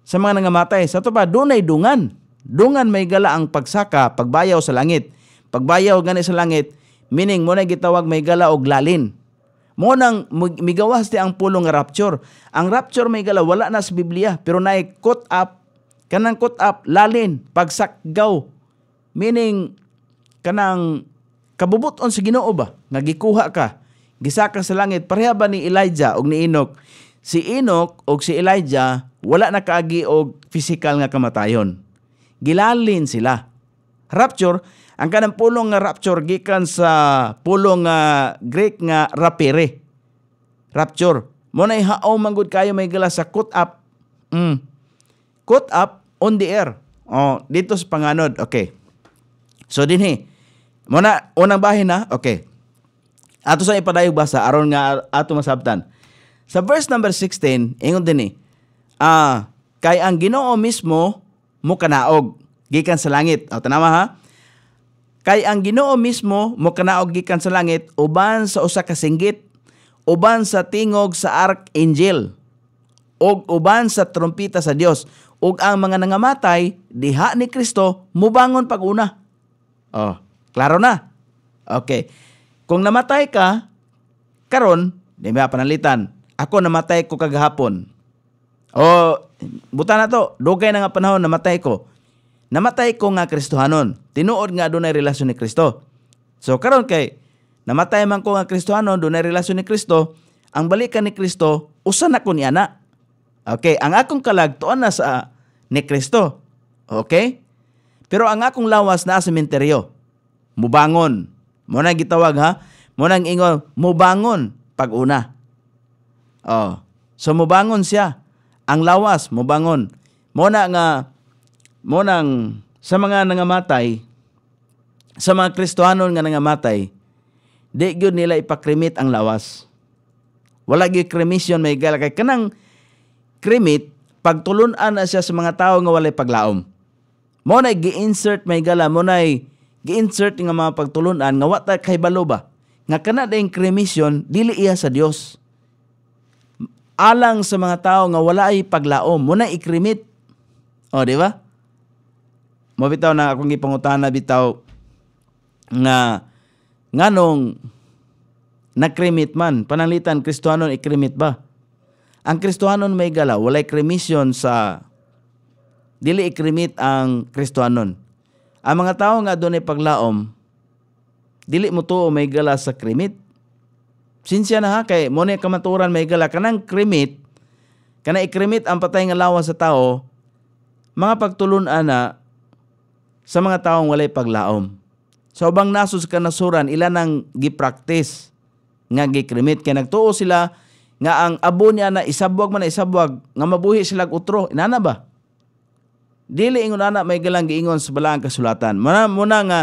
sa mga nangamatay. Sa to pa, dunay dungan. Dungan may gala ang pagsaka, pagbayaw sa langit. Pagbayaw gani sa langit, meaning mo na gitawag may gala og lalin. Mo nang migawas ti ang pulong nga rapture. Ang rapture may gala wala na sa Biblia pero naay cut up kanang cut up lalin pagsakgaw. Meaning kanang kabubuton sa Ginoo ba nga gikuha ka gisaka sa langit pareha ba ni Elijah og ni Enoch si Enoch og si Elijah wala na kaagi og physical nga kamatayon gilalin sila rapture ang kanang pulong nga rapture gikan sa pulong nga Greek nga rapire rapture mo na ihaom manggod kayo may gala sa cut up mm. cut up on the air oh dito sa panganod okay so dinhi mo na unang bahin na okay ato sa ipadayog basa aron nga ato masabtan. Sa verse number 16, ingon din eh, ah, kay ang Ginoo mismo mo kanaog gikan sa langit. O tanawa ha? Kay ang Ginoo mismo mo kanaog gikan sa langit uban sa usa ka singgit, uban sa tingog sa archangel, ug uban sa trompeta sa Dios, ug ang mga nangamatay diha ni Kristo mubangon paguna. Oh, klaro na. Okay. Kung namatay ka, karon, di ba panalitan, ako namatay ko kagahapon. O, buta na to, dugay na nga panahon namatay ko. Namatay ko nga Kristohanon. Tinuod nga dunay relasyon ni Kristo. So karon kay namatay man ko nga Kristohanon dunay relasyon ni Kristo, ang balikan ni Kristo usa na ko ni ana. Okay, ang akong kalag tuon na sa ni Kristo. Okay? Pero ang akong lawas na sa sementeryo. Mubangon. Mo na gitawag ha. Mo nang ingon mubangon pag una. Oh. So mubangon siya. Ang lawas mubangon. Mo na nga mo nang sa mga nangamatay sa mga Kristohanon nga nangamatay di gyud nila ipakrimit ang lawas. Wala gyud kremisyon may gala kay kanang krimit pagtulunan na siya sa mga tao nga walay paglaom. Mo na gi-insert may gala mo na gi-insert nga mga pagtulunan nga wata kay balo ba nga kana dayong kremisyon dili iya sa Dios alang sa mga tao nga wala ay paglaom mo na ikrimit oh di ba mo bitaw na akong gipangutana bitaw nga nganong nakrimit man pananglitan kristohanon ikrimit ba ang kristohanon may gala walay kremisyon sa dili ikrimit ang kristohanon ang mga tao nga doon ay paglaom, dili mo to may gala sa krimit. Sinsya na ha, kay mo na kamaturan may gala. Kanang krimit, kana ikrimit ang patay nga lawas sa tao, mga pagtulon na sa mga taong walay paglaom. Sa ubang sa kanasuran, ilan ang gipraktis nga gikrimit. Kaya nagtuo sila nga ang abo niya na isabwag man isabwag, nga mabuhi sila utro. Inana ba? dili ingon ana may galang giingon sa balang kasulatan. Muna, muna nga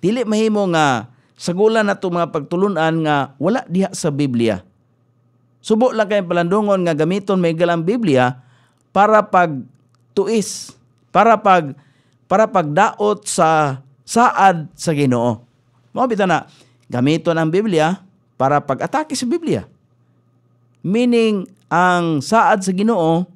dili mahimo nga sagulan nato mga pagtulunan nga wala diha sa Biblia. Subo lang kay palandungon nga gamiton may galang Biblia para pag tuis, para pag para pagdaot sa saad sa Ginoo. Mao bitaw na gamiton ang Biblia para pag-atake sa Biblia. Meaning ang saad sa Ginoo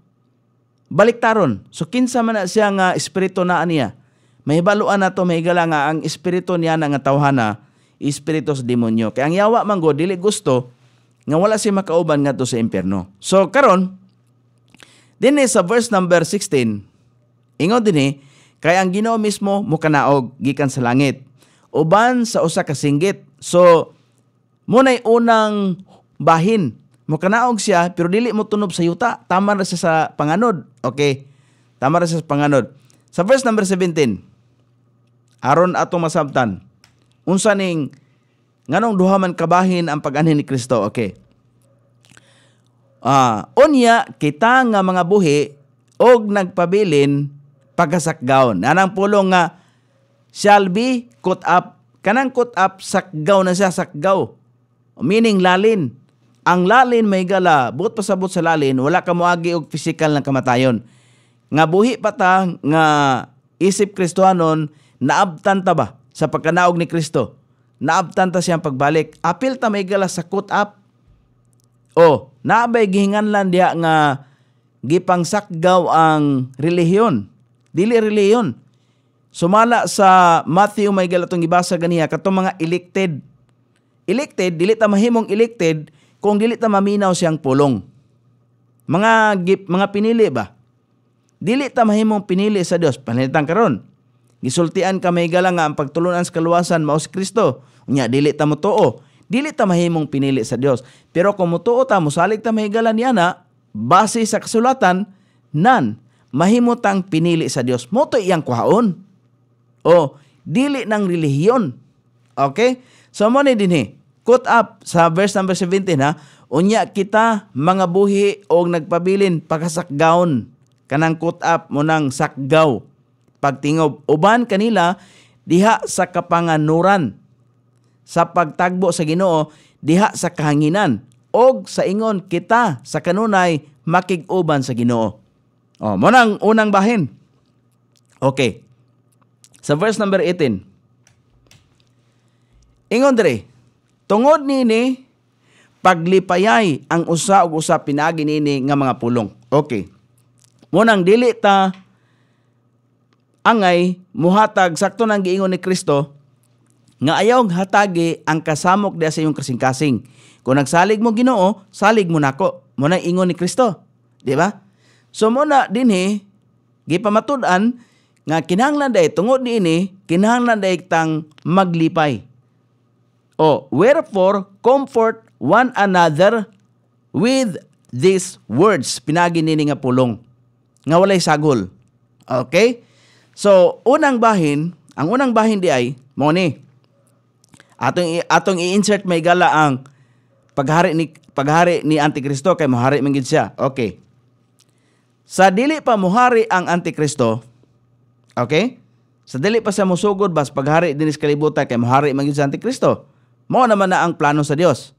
baliktaron. So kinsa man na siya nga espiritu na niya. May baluan na to mahigala nga ang espiritu niya na nga tawhana espiritus demonyo. Kaya ang yawa man go dili gusto nga wala si makauban to sa impierno. So karon dinhi sa verse number 16 ingon dinhi kay ang Ginoo mismo mukanaog gikan sa langit uban sa usa ka singgit. So munay unang bahin mukanaog siya pero dili mo tunob sa yuta tama ra siya sa panganod okay tama ra siya sa panganod sa verse number 17 aron ato masabtan unsa ning nganong duha man kabahin ang pag-anhi ni Kristo okay ah uh, unya kita nga mga buhi og nagpabilin pagkasakgaon anang pulong nga shall be caught up kanang caught up sakgaw na siya sakgaw meaning lalin ang lalin may gala, buot pasabot sa lalin, wala ka moagi og physical na kamatayon. Nga buhi pa ta nga isip Kristohanon, naabtan ta ba sa pagkanaog ni Kristo? Naabtan ta siyang pagbalik. Apil ta may gala sa cut up. O, naabay gihinganlan diha nga gipangsakgaw ang relihiyon. Dili relihiyon. Sumala sa Matthew may gala galatong gibasa ganiya katong mga elected. Elected dili ta mahimong elected kung dili ta maminaw siyang pulong. Mga gip, mga pinili ba? Dili ta mahimong pinili sa Dios panitang karon. Gisultian ka may gala nga ang pagtulunan sa kaluwasan mao si Kristo. Unya dili ta mutuo. Dili ta mahimong pinili sa Dios. Pero kung mutuo ta mosalig ta may gala ni ana base sa kasulatan nan mahimo tang pinili sa Dios. Mo to iyang kuhaon. O dili ng relihiyon. Okay? So mo ni dinhi Quote up sa verse number 17 ha. Unya kita mga buhi o nagpabilin pakasakgaon. Kanang quote up mo ng sakgaw. Pagtingob. Uban kanila diha sa kapanganuran. Sa pagtagbo sa ginoo diha sa kahanginan. O sa ingon kita sa kanunay makiguban sa ginoo. O, oh, mo nang unang bahin. Okay. Sa verse number 18. Ingon dire, Tungod nini, paglipayay ang usa og usa pinagi nini nga mga pulong. Okay. Munang dili ta angay muhatag sakto nang giingon ni Kristo nga ayaw hatagi ang kasamok diya sa iyong kasing-kasing. Kung nagsalig mo Ginoo, salig mo nako. Mo na ingon ni Kristo, di ba? So mo na dinhi gipamatud-an nga kinahanglan day tungod ini, kinahanglan day tang maglipay. O, wherefore, comfort one another with these words. Pinagi nini nga pulong. Nga walay sagol. Okay? So, unang bahin, ang unang bahin di ay, mo atong, atong i-insert may gala ang paghari ni paghari ni Antikristo kay mohari man gid siya. Okay. Sa dili pa mohari ang Antikristo, okay? Sa dili pa sa musugod bas paghari dinis kalibutan kay mohari man gid sa Antikristo. Mao naman na ang plano sa Dios.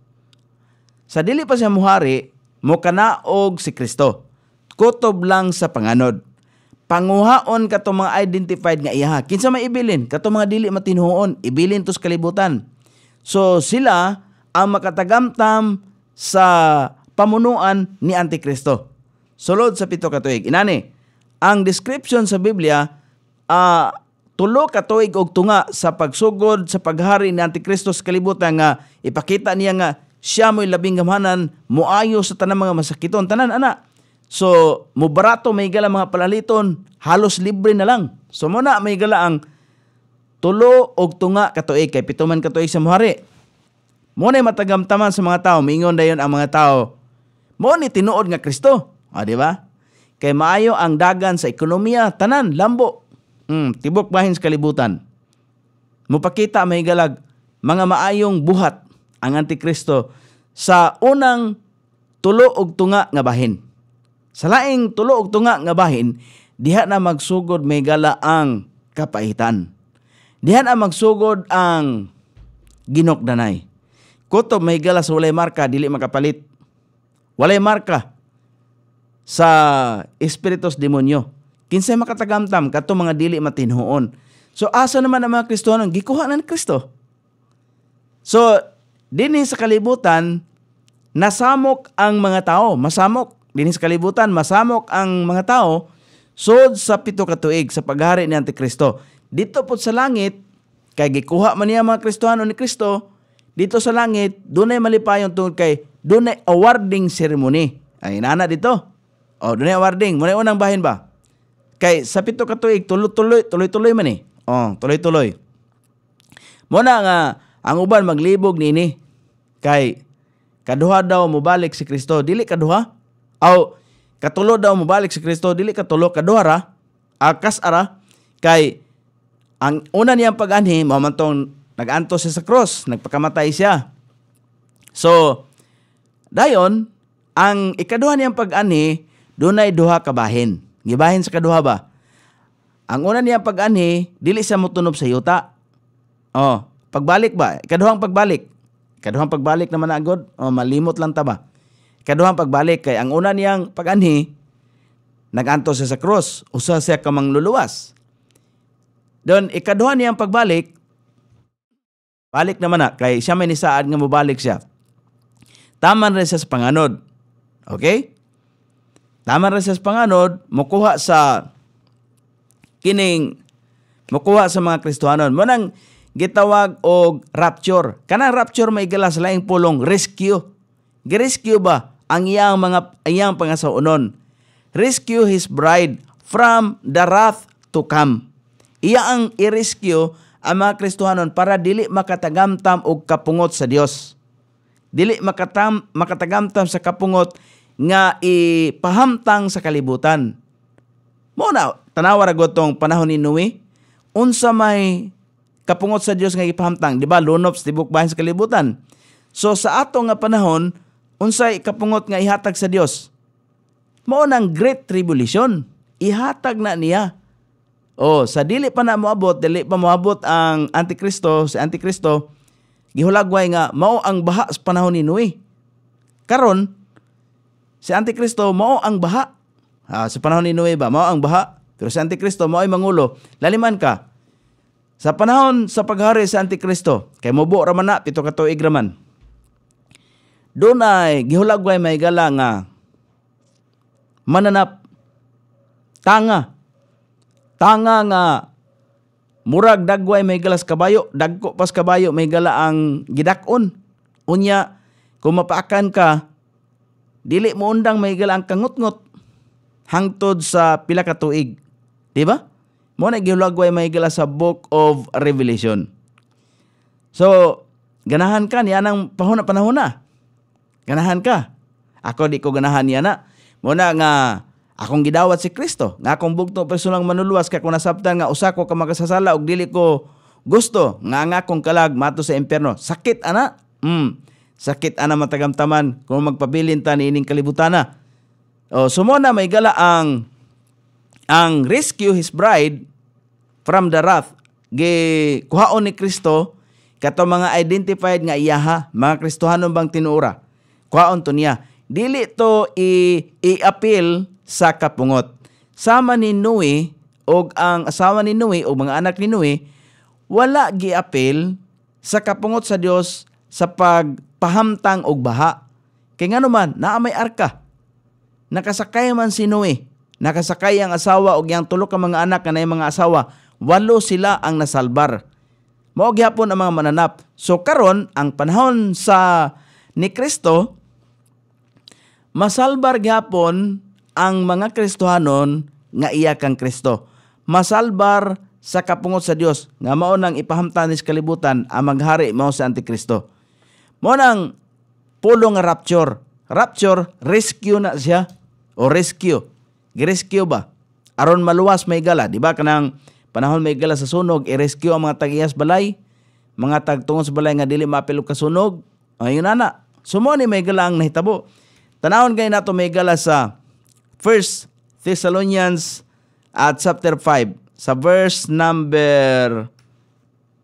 Sa dili pa siya muhari, mo kana og si Kristo. Kutob lang sa panganod. Panguhaon kato mga identified nga iyaha. Kinsa maibilin? Kato mga dili matinuon, ibilin to sa kalibutan. So sila ang makatagamtam sa pamunuan ni Antikristo. Sulod sa pito ka tuig. Inani, ang description sa Biblia uh, tulo ka tuig og tunga sa pagsugod sa paghari ni Antikristo sa kalibutan nga ipakita niya nga siya mo'y labing gamhanan moayo sa tanang mga masakiton tanan ana so mubarato may gala mga palaliton halos libre na lang so muna may gala ang tulo og tunga ka kay pituman ka sa muhari mo na matagamtaman sa mga tao mingon dayon ang mga tao mo ni tinuod nga Kristo ah di ba kay maayo ang dagan sa ekonomiya tanan lambo Hmm, tibok bahin sa kalibutan. Mupakita may galag mga maayong buhat ang Antikristo sa unang tulo og tunga nga bahin. Sa laing tulo og tunga nga bahin, diha na magsugod may gala ang kapaitan. Diha na magsugod ang ginokdanay. Kutob may gala sa walay marka, dili makapalit. Walay marka sa espiritus demonyo Kinsay makatagamtam kato mga dili matinhuon. So asa naman ang mga Kristohanon gikuha ng Kristo. So dinhi sa kalibutan nasamok ang mga tao, masamok dinhi sa kalibutan masamok ang mga tao sod sa pito ka tuig sa paghari ni Antikristo. Dito po sa langit kay gikuha man niya mga Kristohanon ni Kristo dito sa langit dunay malipayon tungod kay dunay awarding ceremony. Ay nana dito. Oh, dunay awarding. Muna unang bahin ba? Kay sa pito ka tuig tuloy-tuloy, tuloy-tuloy man eh. Oh, tuloy-tuloy. Mo nga ang uban maglibog ni nini. Kay kaduha daw mobalik si Kristo, dili kaduha. Aw katulo daw mobalik si Kristo, dili katulo kaduha ra. Akas ara kay ang una niyang pag-anhi, mamantong nag-anto siya sa cross, nagpakamatay siya. So, dayon, ang ikaduha niyang pag-anhi, dunay duha kabahin. Gibahin sa kaduha ba? Ang una niya pag-anhi, dili siya mutunob sa yuta. Oh, pagbalik ba? Kaduhang pagbalik. Kaduhang pagbalik naman na agod. Oh, malimot lang ta ba? Kaduhang pagbalik kay ang una niyang pag-anhi, naganto siya sa cross, usa siya kamang luluwas. Don ikaduha niyang pagbalik, balik naman na kay siya may nisaad nga mobalik siya. Tama na siya sa panganod. Okay? Tama ra sa panganod, mukuha sa kining mukuha sa mga Kristohanon. Mo gitawag og rapture. Kanang rapture may gala sa laing pulong rescue. Girescue ba ang iyang mga iyang pangasaunon? Rescue his bride from the wrath to come. Iya ang irescue ang mga Kristohanon para dili makatagamtam og kapungot sa Dios. Dili makatam, makatagamtam sa kapungot nga ipahamtang sa kalibutan. Mo na tanawa ra tong panahon ni Noe unsa may kapungot sa Dios nga ipahamtang, di ba? Lunops tibok bahin sa kalibutan. So sa ato nga panahon, unsay kapungot nga ihatag sa Dios? Mao nang great tribulation. Ihatag na niya. Oh, sa dili pa na moabot, dili pa moabot ang Antikristo, si Antikristo, gihulagway nga mao ang baha sa panahon ni Noe. Karon, Si Antikristo mao ang baha. Ah, sa panahon ni Nueva, mao ang baha. Pero si Antikristo mao ay mangulo. Laliman ka. Sa panahon sa paghari sa Antikristo, kay mubo raman na pito ka tuig raman. Doon ay gihulagway may gala nga mananap tanga tanga nga murag dagway may galas kabayo dagko pas kabayo may gala ang gidakon unya kung mapaakan ka dili mo undang mahigal ang kangut-ngut hangtod sa pila ka tuig. Di ba? Mo na gihulagway mahigal sa Book of Revelation. So, ganahan ka niya ng pahuna panahuna. Ganahan ka. Ako di ko ganahan niya na. Mo na nga akong gidawat si Kristo nga akong bugto personang manuluwas kay kung nasabtan nga usak ko ka makasasala og dili ko gusto nga nga akong kalag mato sa impierno. Sakit ana. Mm. Sakit ana matagamtaman kung magpabilin ta niining kalibutana. oh sumo na may gala ang ang rescue his bride from the wrath gi kuhaon ni Kristo kato mga identified nga iyaha mga Kristohanon bang tinuora. Kuhaon to niya. Dili to i-appeal sa kapungot. Sama ni Noe o ang asawa ni Noe o mga anak ni Noe wala gi-appeal sa kapungot sa Dios sa pag pahamtang og baha. Kay ngano man naa may arka. Nakasakay man si Noe, nakasakay ang asawa og yang tulo ka mga anak kanay mga asawa, walo sila ang nasalbar. Mao gyapon ang mga mananap. So karon ang panahon sa ni Kristo masalbar gyapon ang mga Kristohanon nga iya kang Kristo. Masalbar sa kapungot sa Dios nga mao nang ipahamtan ni kalibutan ang maghari mao sa Antikristo. Mo nang pulo nga rapture. Rapture, rescue na siya. O rescue. Girescue ba? Aron maluwas may gala. Di ba? Kanang panahon may gala sa sunog, i-rescue ang mga tag balay. Mga tagtungon sa balay nga dili mapilog ka sunog. Ngayon na Sumoni may gala ang nahitabo. Tanawon kayo nato may gala sa 1 Thessalonians at chapter 5 sa verse number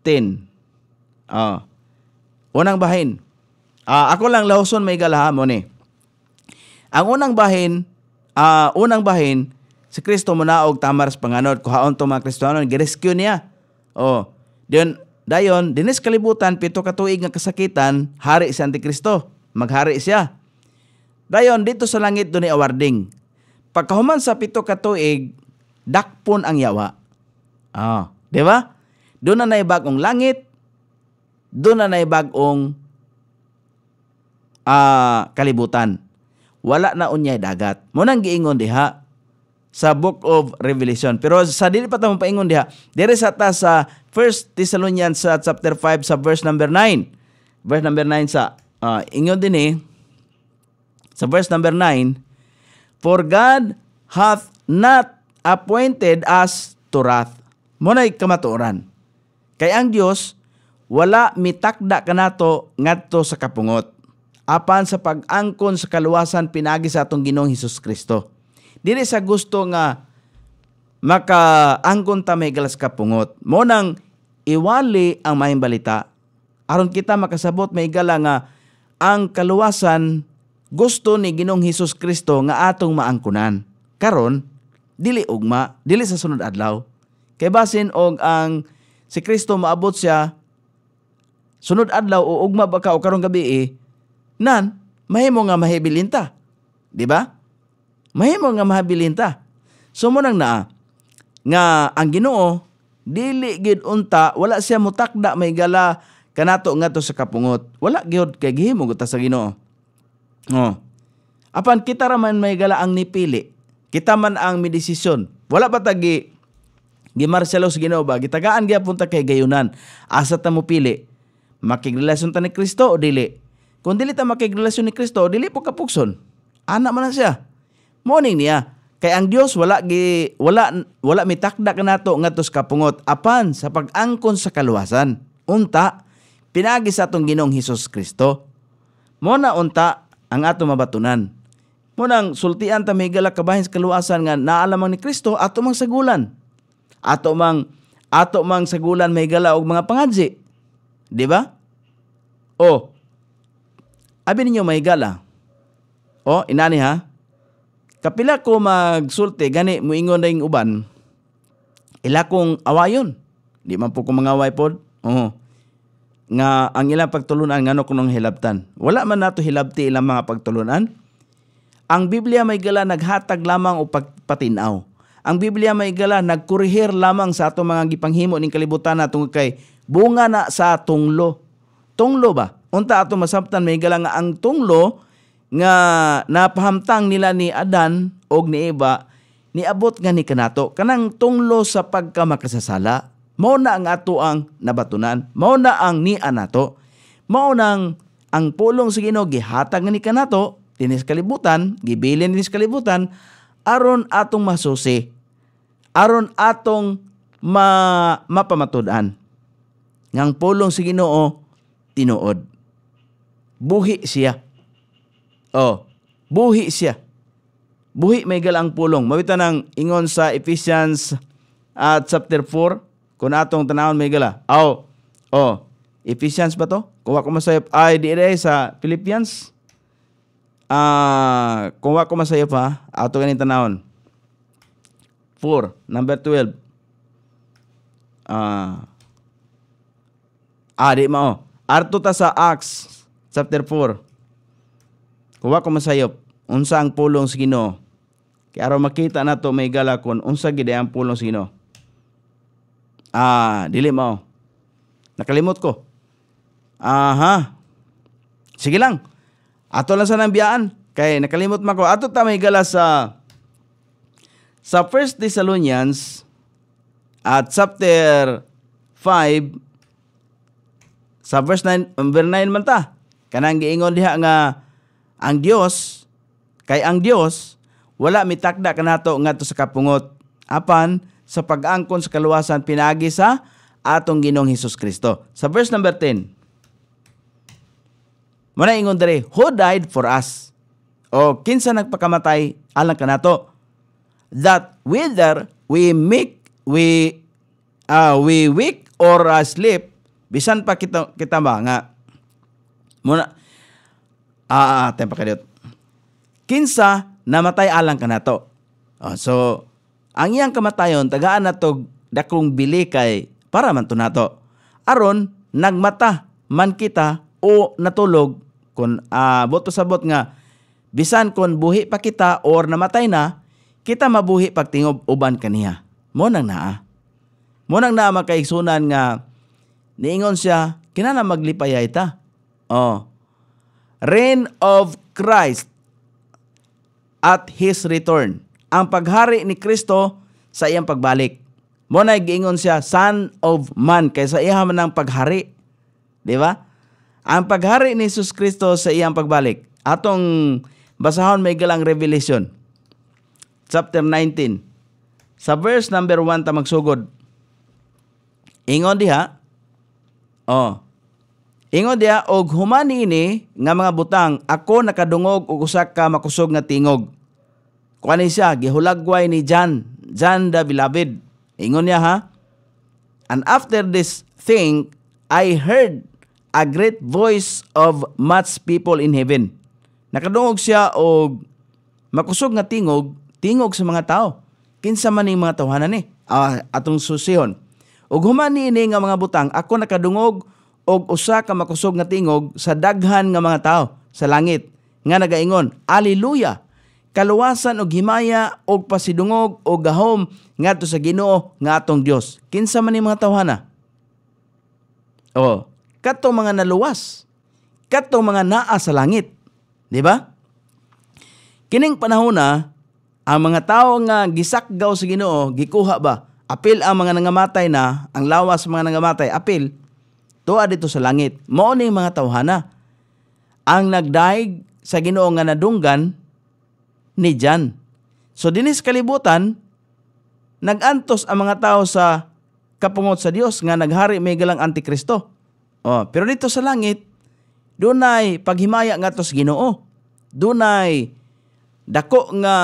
10. Oh. Ah. Unang bahin. Uh, ako lang Lawson may galahamon eh. Ang unang bahin, uh, unang bahin, si Kristo munaog tamaras panganod, kuhaon to mga Kristohanon, girescue niya. Oh, diyon, dayon, dinis kalibutan, pito katuig nga kasakitan, hari si Antikristo. Maghari siya. Dayon, dito sa langit doon ni awarding. Pagkahuman sa pito katuig, dakpon ang yawa. Ah, oh, di ba? Doon na naibagong langit, doon na naibagong uh, kalibutan. Wala na unyay dagat. Mo nang giingon diha sa book of Revelation. Pero sa dili pa tamo paingon diha, dire sa ta sa 1 Thessalonians sa chapter 5 sa verse number 9. Verse number 9 sa uh, ingon din eh, sa verse number 9, For God hath not appointed us to wrath. Muna'y kamatuoran. Kay ang Diyos, wala mitakda kanato ngadto sa kapungot apan sa pag-angkon sa kaluwasan pinagi sa atong Ginoong Hesus Kristo. Dili sa gusto nga makaangkon ta may galas kapungot. Mo nang iwali ang may balita aron kita makasabot may gala nga ang kaluwasan gusto ni Ginoong Hesus Kristo nga atong maangkunan. Karon dili ugma, dili sa sunod adlaw. Kay basin og ang si Kristo maabot siya sunod adlaw o ugma ba ka o karong gabi eh, nan mahimo nga mahibilinta. Di ba? Mahimo nga mahabilinta. So mo nang naa nga ang Ginoo dili gid unta wala siya mutakda may gala kanato nga to sa kapungot. Wala gyud kay gihimo ta sa Ginoo. Oh. Apan kita ra man may gala ang nipili. Kita man ang medesisyon. Wala pa tagi gimarselos Ginoo ba gitagaan gyapon ta kay gayunan. Asa ta mo pili? Makigrelasyon ta ni Kristo o dili? Kung dili ta makigrelasyon ni Kristo, dili po kapukson. Anak man siya. Morning niya. Kay ang Dios wala gi wala wala mitakda kanato ngadto sa kapungot apan sa pag-angkon sa kaluwasan. Unta pinagi sa atong Ginoong Hesus Kristo. Mo na unta ang ato mabatunan. Mo nang sultian ta may galak kabahin sa kaluwasan nga naalamang ni Kristo ato mang sagulan. Ato mang ato mang sagulan may gala og mga pangadzi. Di ba? Oh, Abi ninyo may gala. O, inani ha? Kapila ko magsulte, gani muingon na uban, ila kong awayon. Di man po ko mga away pod. Oo. Nga ang ilang pagtulunan ngano kuno hilabtan. Wala man nato hilabti ilang mga pagtulunan. Ang Biblia may gala naghatag lamang o pagpatinaw. Ang Biblia may gala nagkurihir lamang sa ato mga gipanghimo ning kalibutan na tungod kay bunga na sa tunglo. Tunglo ba? Unta ato masabtan may galang ang tunglo nga napahamtang nila ni Adan og ni Eva niabot nga ni kanato kanang tunglo sa pagkamakasasala. Mao na ang ato ang nabatunan, mao na ang ni anato. Mao nang ang pulong sa Ginoo gihatag nga ni kanato dinis kalibutan, gibilin dinis kalibutan aron atong masusi. Aron atong ma mapamatudan. Ngang pulong sa Ginoo tinuod. Buhi siya. Oh, buhi siya. Buhi may galang pulong. Mabita ng ingon sa Ephesians at ah, chapter 4 kun atong tanawon may gala. Oh, oh, Ephesians ba to? Kuha ko masayop ay di sa Philippians. Ah, uh, kuha ko masayop ha. Ato kanin tanawon. 4, number 12. Ah. Uh, ah, di mao. Arto ta sa Acts Chapter 4. Kuwa ko masayop, unsa ang pulong si Ginoo. Kay araw makita nato may galakon unsa gid ang pulong si Ah, dili mao. Nakalimot ko. Aha. Sige lang. Ato lang ang nambiyaan. Kay nakalimot man ko. Ato ta may gala sa sa 1 Thessalonians at chapter 5 sa verse 9 um, verse 9 man ta Kanang giingon diha nga ang Dios kay ang Dios wala mitakda kanato ngadto sa kapungot apan sa pag-angkon sa kaluwasan pinagi sa atong Ginoong Hesus Kristo. Sa verse number 10. Muna ingon dere, who died for us? O kinsa nagpakamatay alang kanato that whether we make we uh, we weak or asleep, bisan pa kita kita ba nga Muna, ah, ah tempa kadiyot. Kinsa, namatay alang ka kanato. Oh, ah, so, ang iyang kamatayon, tagaan na to, dakong bili kay para man to nato. Aron, nagmata man kita o natulog kun uh, ah, boto sabot nga bisan kon buhi pa kita or namatay na kita mabuhi pagtingob uban kaniya mo naa mo naa makaigsunan nga niingon siya kinana maglipayay ta Oh. Reign of Christ at His return. Ang paghari ni Kristo sa iyang pagbalik. Mo giingon siya Son of Man kaysa iya man ang paghari. Di ba? Ang paghari ni Jesus Kristo sa iyang pagbalik. Atong basahon may galang revelation. Chapter 19. Sa verse number 1 ta magsugod. Ingon diha. Oh. Ingon dia og human ini nga mga butang ako nakadungog og usa ka makusog nga tingog. Kuani siya gihulagway ni Jan, Jan the beloved. Ingon niya ha. And after this thing, I heard a great voice of much people in heaven. Nakadungog siya og makusog nga tingog, tingog sa mga tao. Kinsa man ning mga tawhanan ni eh. uh, atong susihon. Og human ni nga mga butang ako nakadungog og usa ka makusog nga tingog sa daghan nga mga tao sa langit nga nagaingon Hallelujah kaluwasan og himaya og pasidungog og gahom ngadto sa Ginoo nga atong Dios kinsa man ni mga tawhana oh kato mga naluwas kato mga naa sa langit di ba kining panahon na ang mga tao nga gisakgaw sa Ginoo gikuha ba apil ang mga nangamatay na ang lawas mga nangamatay apil tua dito sa langit. Mao ning mga tawhana ang nagdaig sa Ginoo nga nadunggan ni Jan. So dinis kalibutan nagantos ang mga tao sa kapungot sa Dios nga naghari may galang antikristo. Oh, pero dito sa langit dunay paghimaya nga tos Ginoo. Dunay dako nga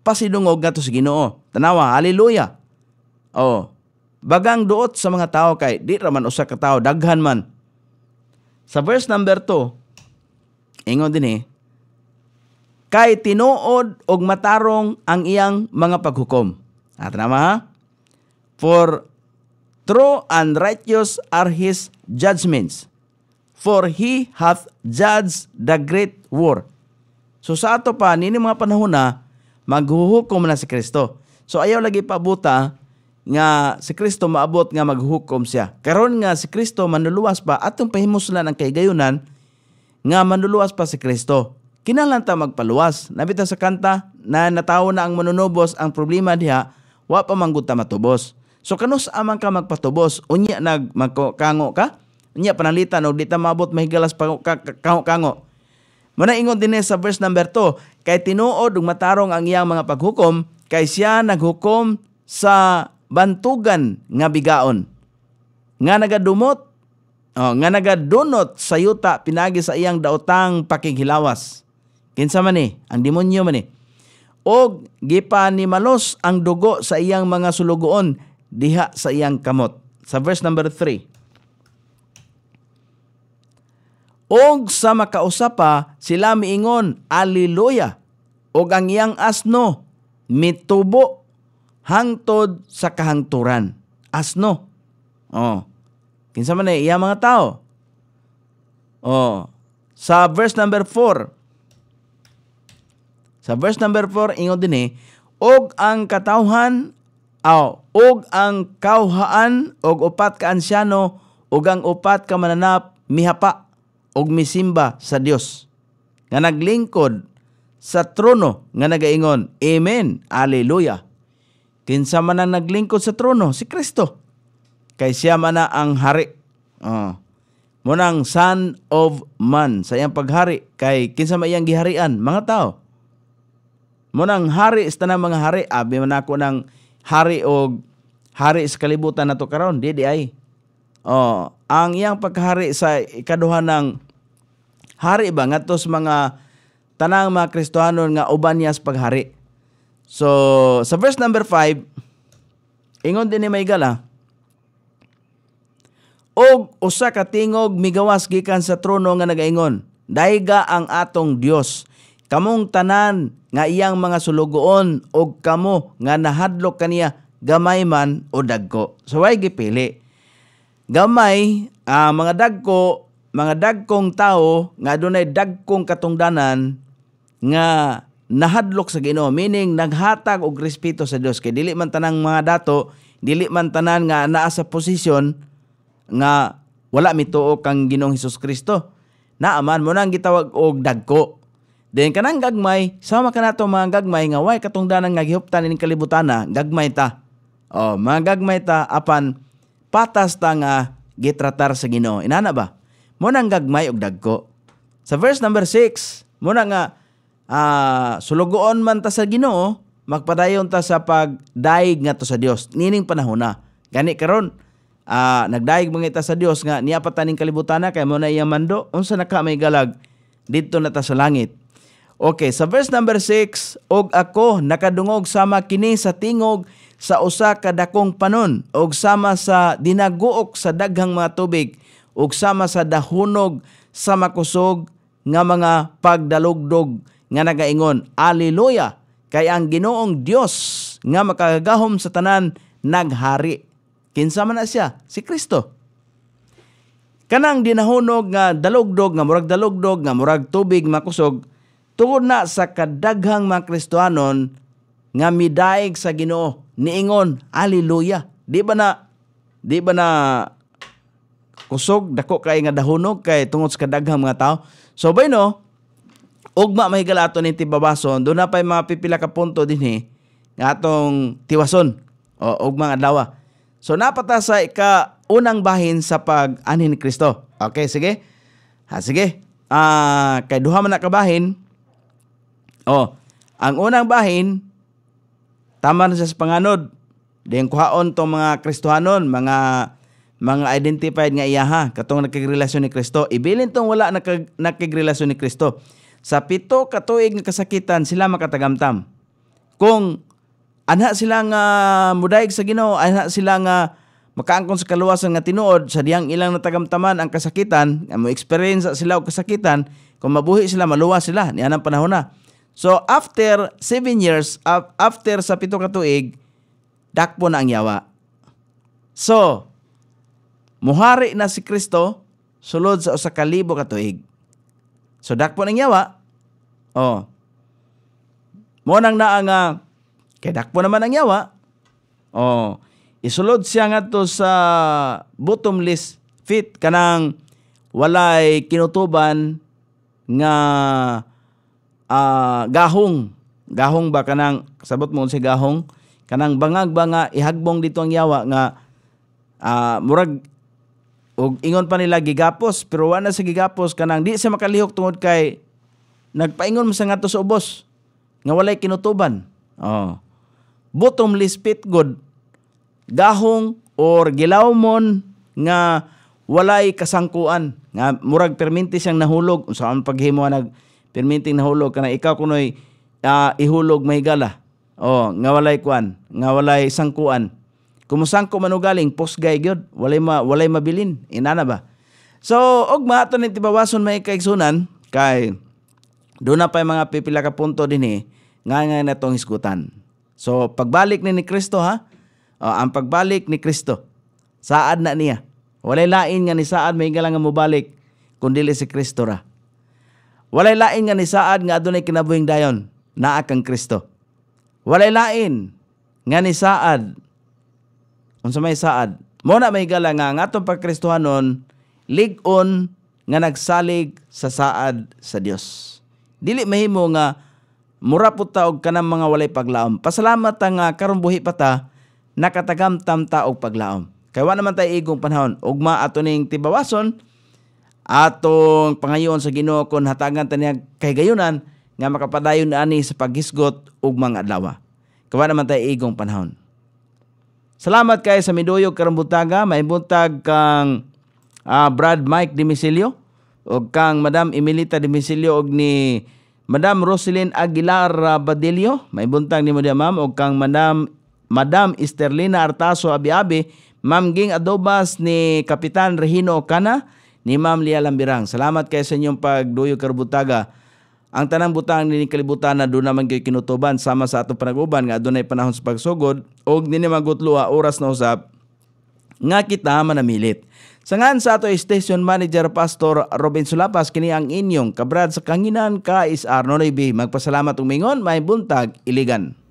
pasidungog nga tos Ginoo. Tanawa, haleluya. Oh, Bagang duot sa mga tao kay di raman usa ka tao daghan man. Sa verse number 2, ingon din eh, kay tinuod og matarong ang iyang mga paghukom. At nama ha? For true and righteous are his judgments. For he hath judged the great war. So sa ato pa, nini mga panahon na, maghuhukom na si Kristo. So ayaw lagi pabuta nga si Kristo maabot nga maghukom siya. Karon nga si Kristo manuluwas pa atong pahimuslan ang kaygayunan nga manuluwas pa si Kristo. Kinahanglan ta magpaluwas. Nabita sa kanta na natawo na ang manunubos ang problema diha wa pa manggod ta matubos. So kanus amang ka magpatubos unya nag magkango ka? Unya panalitan og di ta maabot mahigalas pa kango-kango. ingon din eh sa verse number 2, kay tinuod ug matarong ang iyang mga paghukom kay siya naghukom sa bantugan nga bigaon nga nagadumot oh, nga nagadunot sa yuta pinagi sa iyang daotang pakighilawas kinsa man ni ang demonyo man ni og gipanimalos ang dugo sa iyang mga sulugoon diha sa iyang kamot sa verse number 3 og sa makausa pa sila miingon haleluya og ang iyang asno mitubo hangtod sa kahangturan. Asno. Oh. Kinsa man ay iya mga tao. Oh. Sa verse number 4. Sa verse number 4 ingon din eh, og ang katawhan aw oh, og ang kauhaan og upat ka ansyano og ang upat ka mananap mihapa og misimba sa Dios nga naglingkod sa trono nga nagaingon amen hallelujah Kinsa man ang naglingkod sa trono, si Kristo. Kay siya man na ang hari. Oh. Munang Son of Man sa iyang paghari kay kinsa man iyang giharian mga tao. Munang hari sa tanang mga hari abi man ako ng hari og hari sa kalibutan nato karon di di ay. Oh, ang iyang paghari sa ikaduha ng hari ba ngadto sa mga tanang mga Kristohanon nga uban niya sa paghari. So, sa verse number 5, ingon din ni may ah, gala, og usa ka tingog migawas gikan sa trono nga nagaingon, Daiga ang atong Dios, kamong tanan nga iyang mga sulugoon og kamo nga nahadlok kaniya gamay man o dagko. So way gipili. Gamay ang uh, mga dagko, mga dagkong tao nga adunay dagkong katungdanan nga nahadlok sa Ginoo meaning naghatag og respeto sa Dios kay dili man tanang mga dato dili man tanan nga naa sa posisyon nga wala mituo kang Ginoong Hesus Kristo naaman mo nang gitawag og dagko Then kanang gagmay, sama ka nato mga gagmay nga way katungdanan nga gihuptan ning kalibutana, gagmay ta. O, oh, mga gagmay ta apan patas ta nga gitratar sa Ginoo. Inana ba? Mo nang gagmay og dagko. Sa verse number 6, mo na nga uh, sulugoon man ta sa Ginoo, magpadayon ta sa pagdaig nga to sa Dios nining panahon na. Gani karon uh, nagdaig mga ita sa Dios nga niya pa taning kalibutan na kay mo na iyang mando unsa naka may galag didto na ta sa langit. Okay, sa verse number 6, og ako nakadungog sama kini sa tingog sa usa ka dakong panon og sama sa dinaguok sa daghang mga tubig og sama sa dahunog sa makusog nga mga pagdalugdog nga nagaingon, Alleluia! Kay ang ginoong Dios nga makagahom sa tanan naghari. Kinsa man na siya? Si Kristo. Kanang dinahunog nga dalugdog nga murag dalugdog nga murag tubig makusog tungod na sa kadaghang mga Kristohanon nga midaig sa Ginoo niingon haleluya di ba na di ba na kusog dako kay nga dahunog kay tungod sa kadaghang mga tao so bay no ugma mahigala ato ni tibabason do na pay mapipila ka punto din dinhi eh, nga atong tiwason o ugma adlaw. Ah. So napata sa ika unang bahin sa pag anhin ni Kristo. Okay, sige. Ha sige. Ah, uh, kay duha man na ka bahin. Oh, ang unang bahin tama na sa panganod. Dahil kuhaon tong mga Kristohanon, mga mga identified nga iyaha katong nakigrelasyon ni Kristo ibilin tong wala nakag, ni Kristo sa pito ka tuig nga kasakitan sila makatagamtam. Kung anha sila nga mudayeg sa Ginoo, anha sila nga makaangkon sa kaluwasan nga tinuod sa diyang ilang natagamtaman ang kasakitan, nga mo experience sila og kasakitan, kung mabuhi sila maluwas sila ni anang panahon na. So after 7 years, after sa pito ka tuig, dakpo na ang yawa. So, muhari na si Kristo sulod sa usa ka libo ka tuig. So dakpo na ang yawa, Oh. Mo nang naa nga kedakpo naman ang yawa. Oh. Isulod siya nga to sa bottom list fit kanang walay kinutuban nga uh, gahong gahong ba kanang sabot mo si gahong kanang bangag ba nga ihagbong dito ang yawa nga uh, murag og ingon pa nila gigapos pero wala sa gigapos kanang di sa makalihok tungod kay nagpaingon mo sa ngato sa ubos nga walay kinutuban. Oh. Bottomless pit god gahong or gilawmon nga walay kasangkuan nga murag permente siyang nahulog unsa man paghimo nag perminting nahulog kana ikaw kunoy uh, ihulog may gala. oh nga walay kuan nga walay sangkuan kumusangko man galing posgay gyud walay ma, walay mabilin inana ba so og maato ni tibawason may kaigsunan kay doon na pa yung mga pipila ka punto din eh, nga nga na itong iskutan. So, pagbalik ni ni Kristo ha, o, ang pagbalik ni Kristo, saad na niya. Walay lain nga ni saad, may lang nga mubalik, kundili si Kristo ra. Walay lain nga ni saad, nga adunay kinabuhing dayon, naa kang Kristo. Walay lain nga ni saad, unsa may saad, mo na may gala nga, nga itong pagkristuhanon, ligon nga nagsalig sa saad sa Dios. Dili mahimo nga mura po ta og kanang mga walay paglaom. Pasalamat nga karon buhi pa ta nakatagamtam ta og paglaom. Kay wa naman tay igong panahon ugma ato ning tibawason atong pangayon sa Ginoo kon hatagan ta niya kay gayunan nga makapadayon ani sa paghisgot ug mga adlaw. Kay wa naman tay igong panahon. Salamat kay sa miduyog karong butaga, may buntag kang uh, Brad Mike Dimisilio o kang Madam Emilita Dimisilio og ni Madam Roselyn Aguilar Badilio, may buntang mo diya ma'am og kang Madam Madam Esterlina Artaso Abiabe, Ma'am Ging Adobas ni Kapitan Regino Okana, ni Ma'am Lia Lambirang. Salamat kayo sa inyong pagduyog karbutaga. Ang tanang butang ni kalibutan na doon naman kayo kinutuban sama sa atong panaguban nga doon ay panahon sa pagsugod o dini magutlo oras na usap nga kita manamilit. Sangan sa ato Station Manager Pastor Robin Sulapas kini ang inyong kabrad sa kanginan ka is Arnold B. Magpasalamat umingon may buntag iligan.